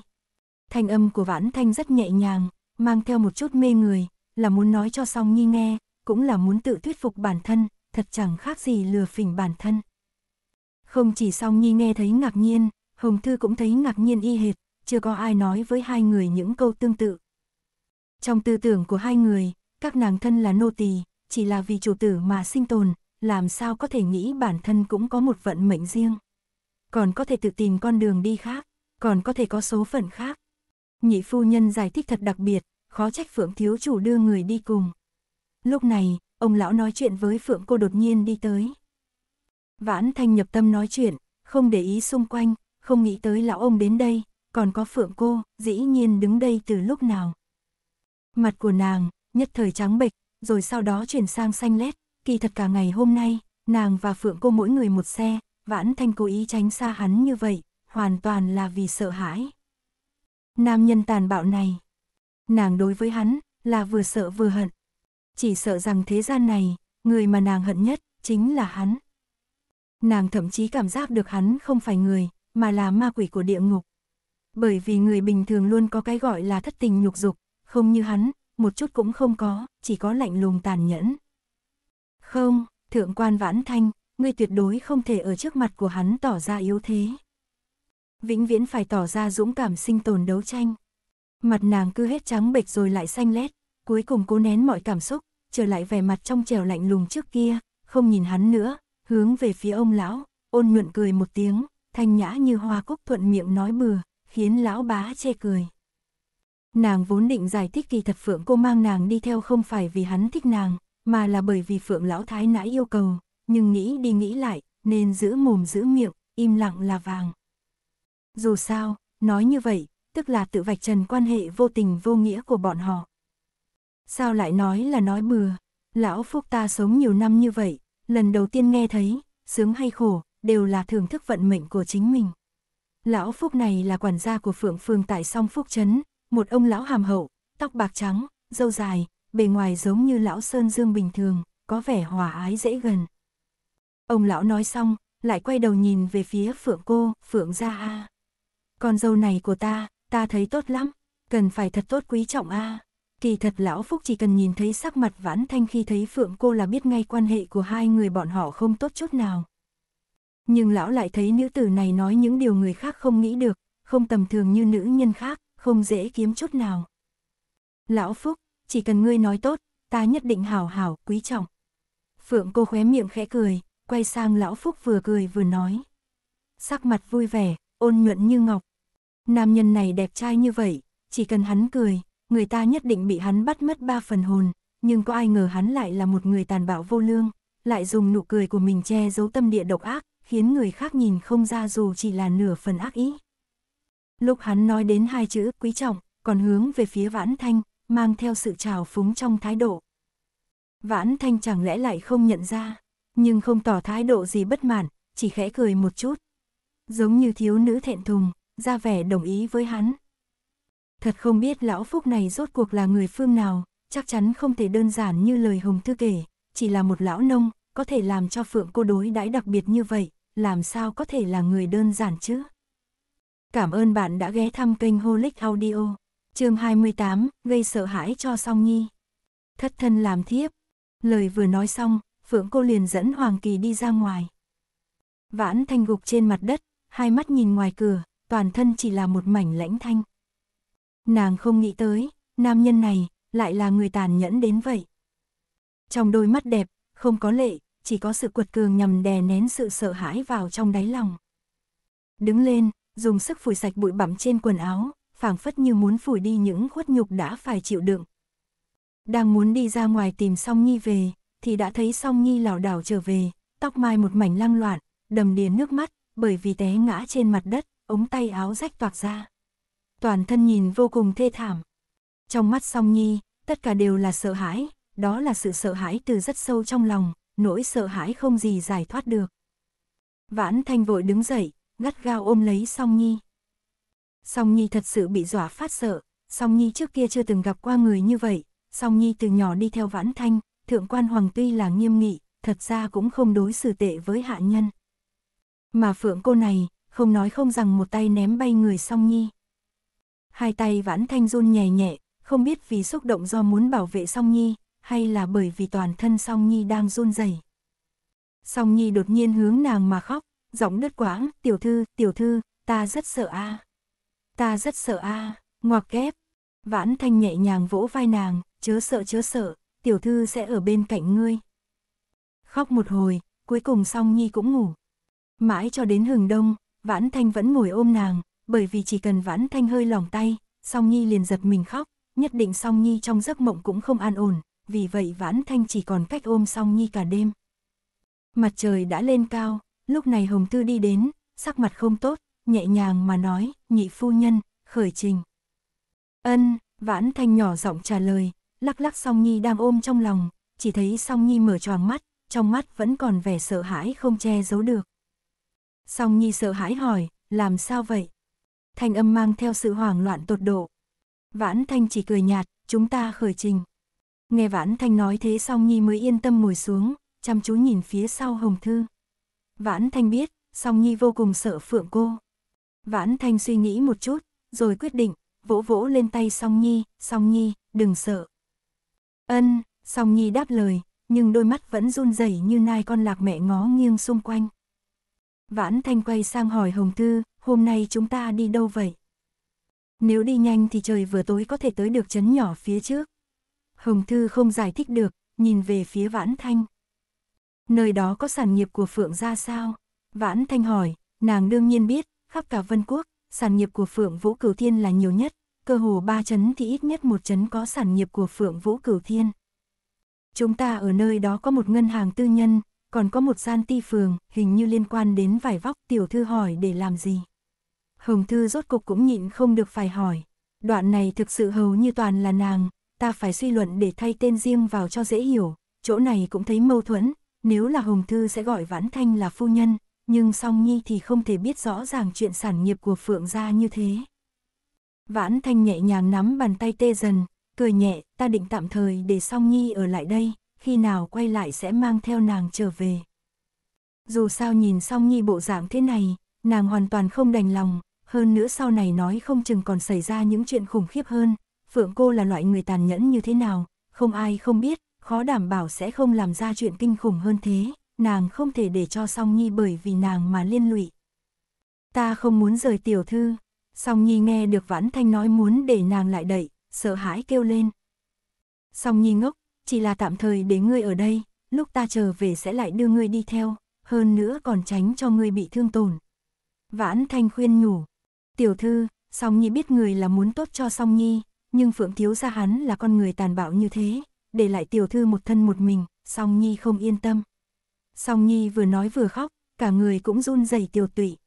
Thanh âm của vãn thanh rất nhẹ nhàng, mang theo một chút mê người, là muốn nói cho song nhi nghe, cũng là muốn tự thuyết phục bản thân, thật chẳng khác gì lừa phỉnh bản thân. Không chỉ song nhi nghe thấy ngạc nhiên, Hồng Thư cũng thấy ngạc nhiên y hệt, chưa có ai nói với hai người những câu tương tự. Trong tư tưởng của hai người, các nàng thân là nô tỳ, chỉ là vì chủ tử mà sinh tồn, làm sao có thể nghĩ bản thân cũng có một vận mệnh riêng. Còn có thể tự tìm con đường đi khác, còn có thể có số phận khác. Nhị phu nhân giải thích thật đặc biệt, khó trách Phượng thiếu chủ đưa người đi cùng. Lúc này, ông lão nói chuyện với Phượng cô đột nhiên đi tới. Vãn thanh nhập tâm nói chuyện, không để ý xung quanh, không nghĩ tới lão ông đến đây, còn có phượng cô, dĩ nhiên đứng đây từ lúc nào. Mặt của nàng, nhất thời trắng bệch, rồi sau đó chuyển sang xanh lét, kỳ thật cả ngày hôm nay, nàng và phượng cô mỗi người một xe, vãn thanh cố ý tránh xa hắn như vậy, hoàn toàn là vì sợ hãi. Nam nhân tàn bạo này, nàng đối với hắn là vừa sợ vừa hận. Chỉ sợ rằng thế gian này, người mà nàng hận nhất chính là hắn. Nàng thậm chí cảm giác được hắn không phải người, mà là ma quỷ của địa ngục. Bởi vì người bình thường luôn có cái gọi là thất tình nhục dục, không như hắn, một chút cũng không có, chỉ có lạnh lùng tàn nhẫn. Không, thượng quan vãn thanh, ngươi tuyệt đối không thể ở trước mặt của hắn tỏ ra yếu thế. Vĩnh viễn phải tỏ ra dũng cảm sinh tồn đấu tranh. Mặt nàng cứ hết trắng bệch rồi lại xanh lét, cuối cùng cố nén mọi cảm xúc, trở lại vẻ mặt trong trèo lạnh lùng trước kia, không nhìn hắn nữa, hướng về phía ông lão, ôn nhuận cười một tiếng, thanh nhã như hoa cúc thuận miệng nói bừa, khiến lão bá che cười. Nàng vốn định giải thích kỳ thật Phượng cô mang nàng đi theo không phải vì hắn thích nàng, mà là bởi vì Phượng lão thái nãy yêu cầu, nhưng nghĩ đi nghĩ lại, nên giữ mồm giữ miệng, im lặng là vàng. Dù sao, nói như vậy, tức là tự vạch trần quan hệ vô tình vô nghĩa của bọn họ. Sao lại nói là nói bừa, lão phúc ta sống nhiều năm như vậy, lần đầu tiên nghe thấy, sướng hay khổ, đều là thưởng thức vận mệnh của chính mình. Lão Phúc này là quản gia của Phượng Phương tại Song Phúc Trấn, một ông lão hàm hậu, tóc bạc trắng, râu dài, bề ngoài giống như lão Sơn Dương bình thường, có vẻ hòa ái dễ gần. Ông lão nói xong, lại quay đầu nhìn về phía Phượng cô, Phượng gia a. Con dâu này của ta, ta thấy tốt lắm, cần phải thật tốt quý trọng a. Kỳ thật lão Phúc chỉ cần nhìn thấy sắc mặt Vãn Thanh khi thấy Phượng cô là biết ngay quan hệ của hai người bọn họ không tốt chút nào. Nhưng lão lại thấy nữ tử này nói những điều người khác không nghĩ được, không tầm thường như nữ nhân khác, không dễ kiếm chút nào. Lão Phúc, chỉ cần ngươi nói tốt, ta nhất định hảo hảo, quý trọng. Phượng cô khóe miệng khẽ cười, quay sang lão Phúc vừa cười vừa nói. Sắc mặt vui vẻ, ôn nhuận như ngọc. Nam nhân này đẹp trai như vậy, chỉ cần hắn cười, người ta nhất định bị hắn bắt mất ba phần hồn, nhưng có ai ngờ hắn lại là một người tàn bạo vô lương, lại dùng nụ cười của mình che giấu tâm địa độc ác, khiến người khác nhìn không ra dù chỉ là nửa phần ác ý. Lúc hắn nói đến hai chữ quý trọng, còn hướng về phía Vãn Thanh, mang theo sự trào phúng trong thái độ. Vãn Thanh chẳng lẽ lại không nhận ra, nhưng không tỏ thái độ gì bất mãn, chỉ khẽ cười một chút. Giống như thiếu nữ thẹn thùng, ra vẻ đồng ý với hắn. Thật không biết lão Phúc này rốt cuộc là người phương nào, chắc chắn không thể đơn giản như lời Hồng Thư kể, chỉ là một lão nông, có thể làm cho Phượng cô đối đãi đặc biệt như vậy, làm sao có thể là người đơn giản chứ? Cảm ơn bạn đã ghé thăm kênh Holic Audio. Chương 28, gây sợ hãi cho Song Nhi. Thất thân làm thiếp. Lời vừa nói xong, Phượng cô liền dẫn Hoàng Kỳ đi ra ngoài. Vãn Thanh gục trên mặt đất, hai mắt nhìn ngoài cửa, toàn thân chỉ là một mảnh lãnh thanh. Nàng không nghĩ tới, nam nhân này lại là người tàn nhẫn đến vậy. Trong đôi mắt đẹp, không có lệ, chỉ có sự quật cường nhằm đè nén sự sợ hãi vào trong đáy lòng. Đứng lên, dùng sức phủi sạch bụi bặm trên quần áo, phảng phất như muốn phủi đi những khuất nhục đã phải chịu đựng. Đang muốn đi ra ngoài tìm Song Nhi về, thì đã thấy Song Nhi lảo đảo trở về, tóc mai một mảnh lăng loạn, đầm đìa nước mắt, bởi vì té ngã trên mặt đất, ống tay áo rách toạc ra. Toàn thân nhìn vô cùng thê thảm. Trong mắt Song Nhi, tất cả đều là sợ hãi, đó là sự sợ hãi từ rất sâu trong lòng, nỗi sợ hãi không gì giải thoát được. Vãn Thanh vội đứng dậy, gắt gao ôm lấy Song Nhi. Song Nhi thật sự bị dọa phát sợ, Song Nhi trước kia chưa từng gặp qua người như vậy, Song Nhi từ nhỏ đi theo Vãn Thanh, thượng quan hoàng tuy là nghiêm nghị, thật ra cũng không đối xử tệ với hạ nhân. Mà phượng cô này, không nói không rằng một tay ném bay người Song Nhi. Hai tay Vãn Thanh run nhè nhẹ, không biết vì xúc động do muốn bảo vệ Song Nhi, hay là bởi vì toàn thân song nhi đang run rẩy. Song nhi đột nhiên hướng nàng mà khóc, giọng đứt quãng, tiểu thư, tiểu thư, ta rất sợ a Ta rất sợ a ngoặc kép. Vãn thanh nhẹ nhàng vỗ vai nàng, chớ sợ chớ sợ, tiểu thư sẽ ở bên cạnh ngươi. Khóc một hồi, cuối cùng song nhi cũng ngủ. Mãi cho đến hừng đông, vãn thanh vẫn ngồi ôm nàng, bởi vì chỉ cần vãn thanh hơi lỏng tay, song nhi liền giật mình khóc, nhất định song nhi trong giấc mộng cũng không an ổn, vì vậy Vãn Thanh chỉ còn cách ôm song nhi cả đêm. Mặt trời đã lên cao, lúc này Hồng Tư đi đến, sắc mặt không tốt, nhẹ nhàng mà nói, nhị phu nhân, khởi trình. Ân, Vãn Thanh nhỏ giọng trả lời, lắc lắc song nhi đang ôm trong lòng, chỉ thấy song nhi mở choàng mắt, trong mắt vẫn còn vẻ sợ hãi không che giấu được. Song nhi sợ hãi hỏi, làm sao vậy? Thanh âm mang theo sự hoảng loạn tột độ. Vãn Thanh chỉ cười nhạt, chúng ta khởi trình. Nghe Vãn Thanh nói thế xong Nhi mới yên tâm ngồi xuống, chăm chú nhìn phía sau Hồng Thư. Vãn Thanh biết, song Nhi vô cùng sợ phượng cô. Vãn Thanh suy nghĩ một chút, rồi quyết định, vỗ vỗ lên tay song Nhi, song Nhi, đừng sợ. Ân, song Nhi đáp lời, nhưng đôi mắt vẫn run rẩy như nai con lạc mẹ ngó nghiêng xung quanh. Vãn Thanh quay sang hỏi Hồng Thư, hôm nay chúng ta đi đâu vậy? Nếu đi nhanh thì trời vừa tối có thể tới được chấn nhỏ phía trước, Hồng Thư không giải thích được, nhìn về phía Vãn Thanh. Nơi đó có sản nghiệp của Phượng ra sao? Vãn Thanh hỏi, nàng đương nhiên biết, khắp cả Vân Quốc, sản nghiệp của Phượng Vũ Cửu Thiên là nhiều nhất, cơ hồ ba chấn thì ít nhất một chấn có sản nghiệp của Phượng Vũ Cửu Thiên. Chúng ta ở nơi đó có một ngân hàng tư nhân, còn có một gian ti phường, hình như liên quan đến vải vóc tiểu thư hỏi để làm gì. Hồng Thư rốt cục cũng nhịn không được phải hỏi. Đoạn này thực sự hầu như toàn là nàng, ta phải suy luận để thay tên riêng vào cho dễ hiểu, chỗ này cũng thấy mâu thuẫn, nếu là Hồng Thư sẽ gọi Vãn Thanh là phu nhân, nhưng song nhi thì không thể biết rõ ràng chuyện sản nghiệp của Phượng gia như thế. Vãn Thanh nhẹ nhàng nắm bàn tay tê dần, cười nhẹ, ta định tạm thời để song nhi ở lại đây, khi nào quay lại sẽ mang theo nàng trở về. Dù sao nhìn song nhi bộ dạng thế này, nàng hoàn toàn không đành lòng, hơn nữa sau này nói không chừng còn xảy ra những chuyện khủng khiếp hơn, Phượng cô là loại người tàn nhẫn như thế nào, không ai không biết, khó đảm bảo sẽ không làm ra chuyện kinh khủng hơn thế, nàng không thể để cho Song Nhi bởi vì nàng mà liên lụy. Ta không muốn rời tiểu thư, Song Nhi nghe được Vãn Thanh nói muốn để nàng lại đậy, sợ hãi kêu lên. Song Nhi ngốc, chỉ là tạm thời để ngươi ở đây, lúc ta trở về sẽ lại đưa ngươi đi theo, hơn nữa còn tránh cho ngươi bị thương tổn. Vãn Thanh khuyên nhủ, tiểu thư, Song Nhi biết người là muốn tốt cho Song Nhi, nhưng Phượng Thiếu gia hắn là con người tàn bạo như thế, để lại tiểu thư một thân một mình, Song Nhi không yên tâm. Song Nhi vừa nói vừa khóc, cả người cũng run rẩy tiểu tụy.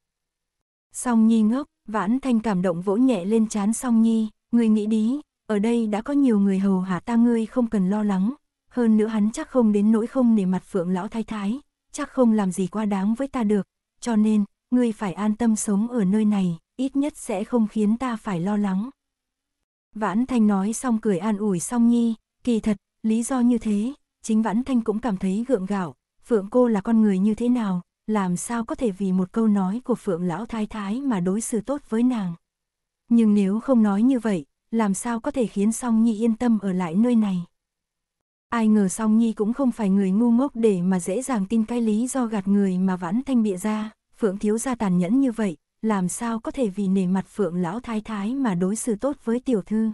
Song Nhi ngốc, Vãn Thanh cảm động vỗ nhẹ lên trán Song Nhi, người nghĩ đi, ở đây đã có nhiều người hầu hạ ta ngươi không cần lo lắng, hơn nữa hắn chắc không đến nỗi không để mặt Phượng lão thái thái, chắc không làm gì quá đáng với ta được, cho nên, ngươi phải an tâm sống ở nơi này, ít nhất sẽ không khiến ta phải lo lắng. Vãn Thanh nói xong cười an ủi Song Nhi, kỳ thật, lý do như thế, chính Vãn Thanh cũng cảm thấy gượng gạo, Phượng cô là con người như thế nào, làm sao có thể vì một câu nói của Phượng Lão Thái Thái mà đối xử tốt với nàng. Nhưng nếu không nói như vậy, làm sao có thể khiến Song Nhi yên tâm ở lại nơi này. Ai ngờ Song Nhi cũng không phải người ngu ngốc để mà dễ dàng tin cái lý do gạt người mà Vãn Thanh bịa ra, Phượng Thiếu gia tàn nhẫn như vậy, làm sao có thể vì nể mặt phượng lão thái thái mà đối xử tốt với tiểu thư.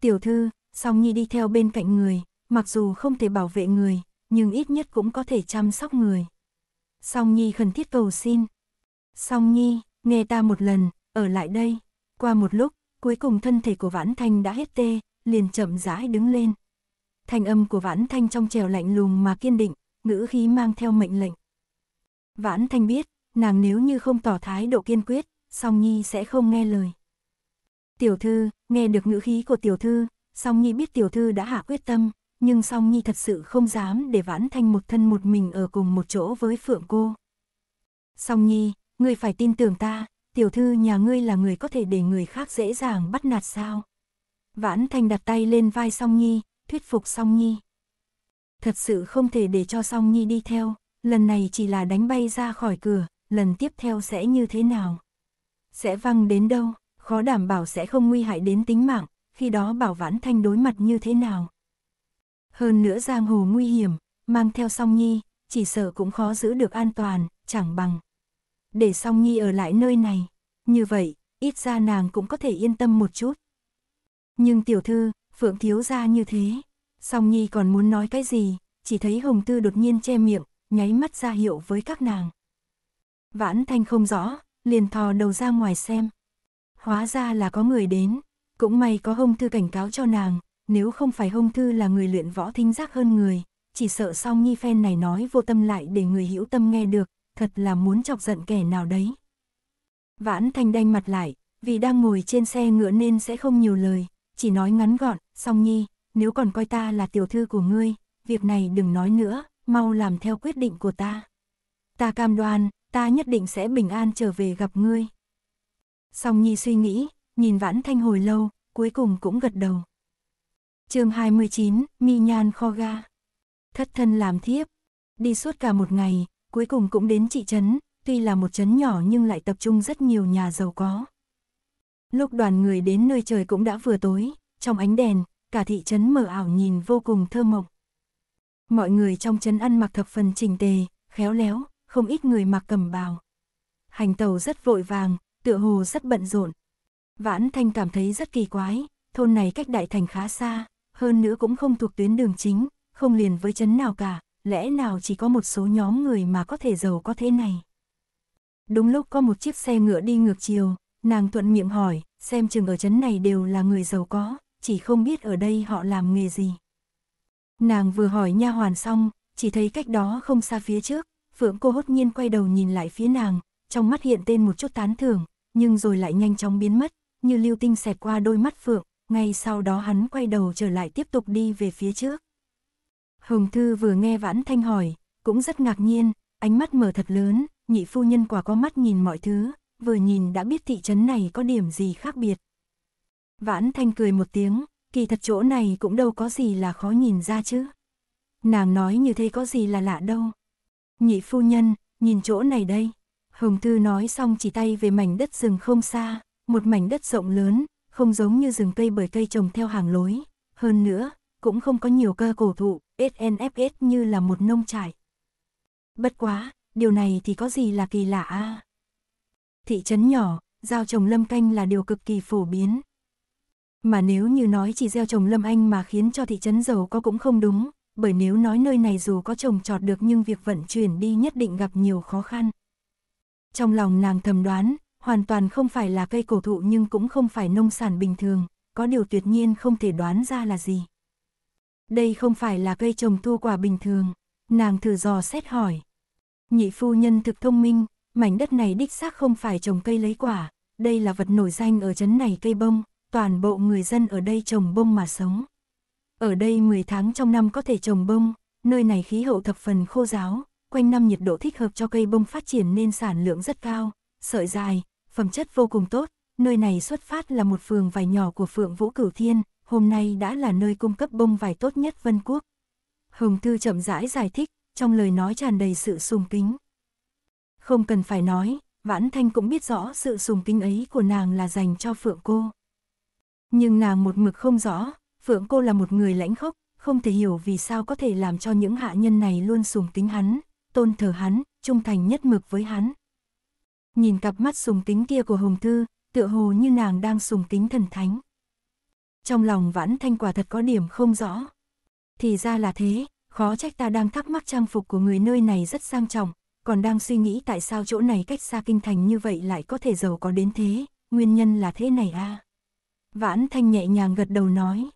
Tiểu thư, song nhi đi theo bên cạnh người, mặc dù không thể bảo vệ người, nhưng ít nhất cũng có thể chăm sóc người. Song nhi khẩn thiết cầu xin. Song nhi, nghe ta một lần, ở lại đây. Qua một lúc, cuối cùng thân thể của vãn thanh đã hết tê, liền chậm rãi đứng lên. Thanh âm của vãn thanh trong trèo lạnh lùng mà kiên định, ngữ khí mang theo mệnh lệnh. Vãn thanh biết, nàng nếu như không tỏ thái độ kiên quyết, song nhi sẽ không nghe lời. Tiểu thư, nghe được ngữ khí của tiểu thư, song nhi biết tiểu thư đã hạ quyết tâm, nhưng song nhi thật sự không dám để vãn thanh một thân một mình ở cùng một chỗ với phượng cô. Song nhi, ngươi phải tin tưởng ta, tiểu thư nhà ngươi là người có thể để người khác dễ dàng bắt nạt sao. Vãn thanh đặt tay lên vai song nhi, thuyết phục song nhi. Thật sự không thể để cho song nhi đi theo, lần này chỉ là đánh bay ra khỏi cửa, lần tiếp theo sẽ như thế nào? Sẽ văng đến đâu, khó đảm bảo sẽ không nguy hại đến tính mạng, khi đó bảo vãn thanh đối mặt như thế nào? Hơn nữa giang hồ nguy hiểm, mang theo song nhi, chỉ sợ cũng khó giữ được an toàn, chẳng bằng. Để song nhi ở lại nơi này, như vậy, ít ra nàng cũng có thể yên tâm một chút. Nhưng tiểu thư, phượng thiếu ra như thế, song nhi còn muốn nói cái gì, chỉ thấy hồng tư đột nhiên che miệng, nháy mắt ra hiệu với các nàng. Vãn Thanh không rõ, liền thò đầu ra ngoài xem. Hóa ra là có người đến, cũng may có hông thư cảnh cáo cho nàng, nếu không phải hông thư là người luyện võ thính giác hơn người, chỉ sợ song nhi phen này nói vô tâm lại để người hữu tâm nghe được, thật là muốn chọc giận kẻ nào đấy. Vãn Thanh đanh mặt lại, vì đang ngồi trên xe ngựa nên sẽ không nhiều lời, chỉ nói ngắn gọn, song nhi, nếu còn coi ta là tiểu thư của ngươi, việc này đừng nói nữa, mau làm theo quyết định của ta. Ta cam đoan, ta nhất định sẽ bình an trở về gặp ngươi. Song Nhi suy nghĩ, nhìn Vãn Thanh hồi lâu, cuối cùng cũng gật đầu. chương 29, Mi Nhan Kho Ga. Thất thân làm thiếp. Đi suốt cả một ngày, cuối cùng cũng đến thị trấn, tuy là một trấn nhỏ nhưng lại tập trung rất nhiều nhà giàu có. Lúc đoàn người đến nơi trời cũng đã vừa tối, trong ánh đèn, cả thị trấn mở ảo nhìn vô cùng thơ mộng. Mọi người trong trấn ăn mặc thập phần chỉnh tề, khéo léo, không ít người mặc cầm bào. Hành tàu rất vội vàng, tựa hồ rất bận rộn. Vãn Thanh cảm thấy rất kỳ quái, thôn này cách đại thành khá xa, hơn nữa cũng không thuộc tuyến đường chính, không liền với chấn nào cả, lẽ nào chỉ có một số nhóm người mà có thể giàu có thế này. Đúng lúc có một chiếc xe ngựa đi ngược chiều, nàng thuận miệng hỏi, xem chừng ở chấn này đều là người giàu có, chỉ không biết ở đây họ làm nghề gì. Nàng vừa hỏi nha hoàn xong, chỉ thấy cách đó không xa phía trước, Phượng cô hốt nhiên quay đầu nhìn lại phía nàng, trong mắt hiện tên một chút tán thưởng, nhưng rồi lại nhanh chóng biến mất, như lưu tinh xẹt qua đôi mắt Phượng, ngay sau đó hắn quay đầu trở lại tiếp tục đi về phía trước. Hồng Thư vừa nghe Vãn Thanh hỏi, cũng rất ngạc nhiên, ánh mắt mở thật lớn, nhị phu nhân quả có mắt nhìn mọi thứ, vừa nhìn đã biết thị trấn này có điểm gì khác biệt. Vãn Thanh cười một tiếng, kỳ thật chỗ này cũng đâu có gì là khó nhìn ra chứ. Nàng nói như thế có gì là lạ đâu nhị phu nhân, nhìn chỗ này đây. Hồng Tư nói xong chỉ tay về mảnh đất rừng không xa, một mảnh đất rộng lớn, không giống như rừng cây bởi cây trồng theo hàng lối. Hơn nữa, cũng không có nhiều cơ cổ thụ, SNFS như là một nông trại. Bất quá, điều này thì có gì là kỳ lạ a Thị trấn nhỏ, giao trồng lâm canh là điều cực kỳ phổ biến. Mà nếu như nói chỉ gieo trồng lâm anh mà khiến cho thị trấn giàu có cũng không đúng, bởi nếu nói nơi này dù có trồng trọt được nhưng việc vận chuyển đi nhất định gặp nhiều khó khăn. Trong lòng nàng thầm đoán, hoàn toàn không phải là cây cổ thụ nhưng cũng không phải nông sản bình thường, có điều tuyệt nhiên không thể đoán ra là gì. Đây không phải là cây trồng thu quả bình thường, nàng thử dò xét hỏi. Nhị phu nhân thực thông minh, mảnh đất này đích xác không phải trồng cây lấy quả, đây là vật nổi danh ở chấn này cây bông, toàn bộ người dân ở đây trồng bông mà sống. Ở đây 10 tháng trong năm có thể trồng bông, nơi này khí hậu thập phần khô giáo, quanh năm nhiệt độ thích hợp cho cây bông phát triển nên sản lượng rất cao, sợi dài, phẩm chất vô cùng tốt, nơi này xuất phát là một phường vải nhỏ của Phượng Vũ Cửu Thiên, hôm nay đã là nơi cung cấp bông vải tốt nhất Vân Quốc. Hồng Thư chậm rãi giải thích, trong lời nói tràn đầy sự sùng kính. Không cần phải nói, Vãn Thanh cũng biết rõ sự sùng kính ấy của nàng là dành cho Phượng cô. Nhưng nàng một mực không rõ, Phượng cô là một người lãnh khốc, không thể hiểu vì sao có thể làm cho những hạ nhân này luôn sùng kính hắn, tôn thờ hắn, trung thành nhất mực với hắn. Nhìn cặp mắt sùng kính kia của Hồng Thư, tựa hồ như nàng đang sùng kính thần thánh. Trong lòng vãn thanh quả thật có điểm không rõ. Thì ra là thế, khó trách ta đang thắc mắc trang phục của người nơi này rất sang trọng, còn đang suy nghĩ tại sao chỗ này cách xa kinh thành như vậy lại có thể giàu có đến thế, nguyên nhân là thế này à. Vãn thanh nhẹ nhàng gật đầu nói.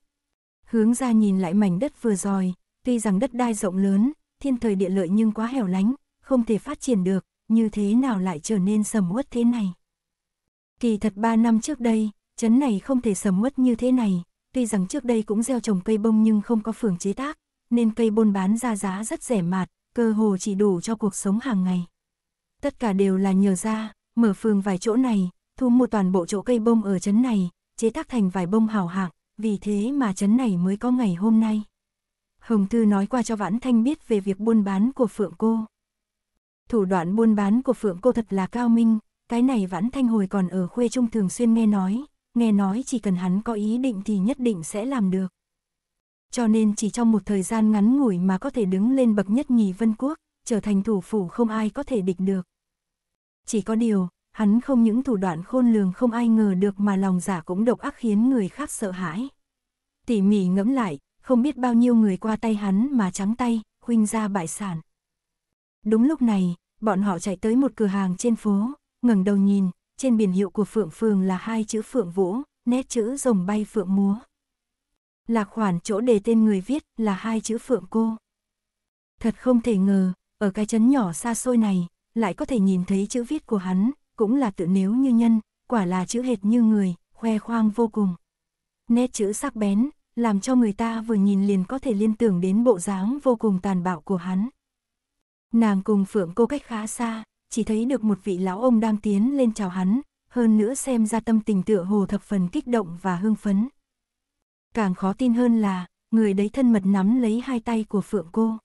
Hướng ra nhìn lại mảnh đất vừa rồi, tuy rằng đất đai rộng lớn, thiên thời địa lợi nhưng quá hẻo lánh, không thể phát triển được, như thế nào lại trở nên sầm uất thế này. Kỳ thật 3 năm trước đây, chấn này không thể sầm uất như thế này, tuy rằng trước đây cũng gieo trồng cây bông nhưng không có phường chế tác, nên cây bôn bán ra giá rất rẻ mạt, cơ hồ chỉ đủ cho cuộc sống hàng ngày. Tất cả đều là nhờ ra, mở phường vài chỗ này, thu mua toàn bộ chỗ cây bông ở chấn này, chế tác thành vài bông hào hạng, vì thế mà chấn này mới có ngày hôm nay. Hồng Thư nói qua cho Vãn Thanh biết về việc buôn bán của Phượng Cô. Thủ đoạn buôn bán của Phượng Cô thật là cao minh, cái này Vãn Thanh hồi còn ở khuê trung thường xuyên nghe nói, nghe nói chỉ cần hắn có ý định thì nhất định sẽ làm được. Cho nên chỉ trong một thời gian ngắn ngủi mà có thể đứng lên bậc nhất nhì vân quốc, trở thành thủ phủ không ai có thể địch được. Chỉ có điều, hắn không những thủ đoạn khôn lường không ai ngờ được mà lòng giả cũng độc ác khiến người khác sợ hãi. Tỉ mỉ ngẫm lại, không biết bao nhiêu người qua tay hắn mà trắng tay, huynh ra bại sản. Đúng lúc này, bọn họ chạy tới một cửa hàng trên phố, ngẩng đầu nhìn, trên biển hiệu của Phượng Phường là hai chữ Phượng Vũ, nét chữ rồng bay phượng múa. Là khoản chỗ đề tên người viết là hai chữ Phượng Cô. Thật không thể ngờ, ở cái chấn nhỏ xa xôi này, lại có thể nhìn thấy chữ viết của hắn, cũng là tự nếu như nhân, quả là chữ hệt như người, khoe khoang vô cùng. Nét chữ sắc bén, làm cho người ta vừa nhìn liền có thể liên tưởng đến bộ dáng vô cùng tàn bạo của hắn. Nàng cùng Phượng cô cách khá xa, chỉ thấy được một vị lão ông đang tiến lên chào hắn, hơn nữa xem ra tâm tình tựa hồ thập phần kích động và hưng phấn. Càng khó tin hơn là, người đấy thân mật nắm lấy hai tay của Phượng cô.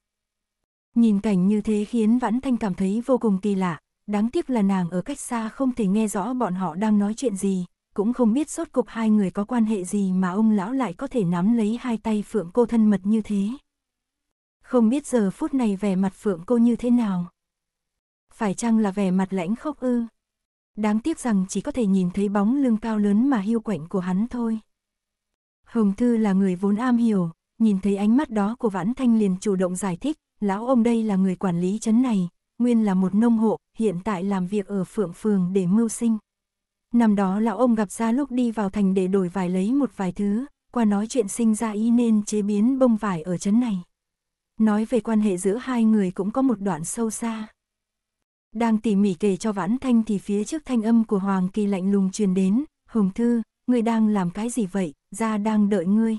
Nhìn cảnh như thế khiến Vãn Thanh cảm thấy vô cùng kỳ lạ, đáng tiếc là nàng ở cách xa không thể nghe rõ bọn họ đang nói chuyện gì, cũng không biết sốt cục hai người có quan hệ gì mà ông lão lại có thể nắm lấy hai tay phượng cô thân mật như thế. Không biết giờ phút này vẻ mặt phượng cô như thế nào. Phải chăng là vẻ mặt lãnh khốc ư? Đáng tiếc rằng chỉ có thể nhìn thấy bóng lưng cao lớn mà hiu quạnh của hắn thôi. Hồng Thư là người vốn am hiểu, nhìn thấy ánh mắt đó của Vãn Thanh liền chủ động giải thích, lão ông đây là người quản lý chấn này, nguyên là một nông hộ, hiện tại làm việc ở phượng phường để mưu sinh. Năm đó lão ông gặp ra lúc đi vào thành để đổi vải lấy một vài thứ, qua nói chuyện sinh ra ý nên chế biến bông vải ở chấn này. Nói về quan hệ giữa hai người cũng có một đoạn sâu xa. Đang tỉ mỉ kể cho Vãn Thanh thì phía trước thanh âm của Hoàng Kỳ lạnh lùng truyền đến, Hồng Thư, ngươi đang làm cái gì vậy, ra đang đợi ngươi.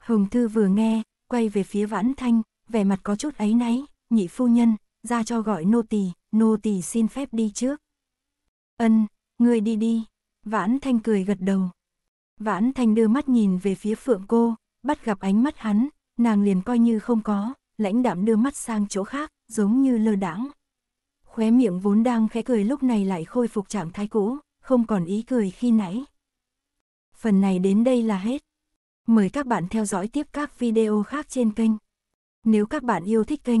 Hồng Thư vừa nghe, quay về phía Vãn Thanh, vẻ mặt có chút ấy náy, nhị phu nhân, ra cho gọi nô tỳ, nô tỳ xin phép đi trước. Ân, người đi đi, Vãn Thanh cười gật đầu. Vãn Thanh đưa mắt nhìn về phía phượng cô, bắt gặp ánh mắt hắn, nàng liền coi như không có, lãnh đạm đưa mắt sang chỗ khác, giống như lơ đãng. Khóe miệng vốn đang khẽ cười lúc này lại khôi phục trạng thái cũ, không còn ý cười khi nãy. Phần này đến đây là hết. Mời các bạn theo dõi tiếp các video khác trên kênh. Nếu các bạn yêu thích kênh,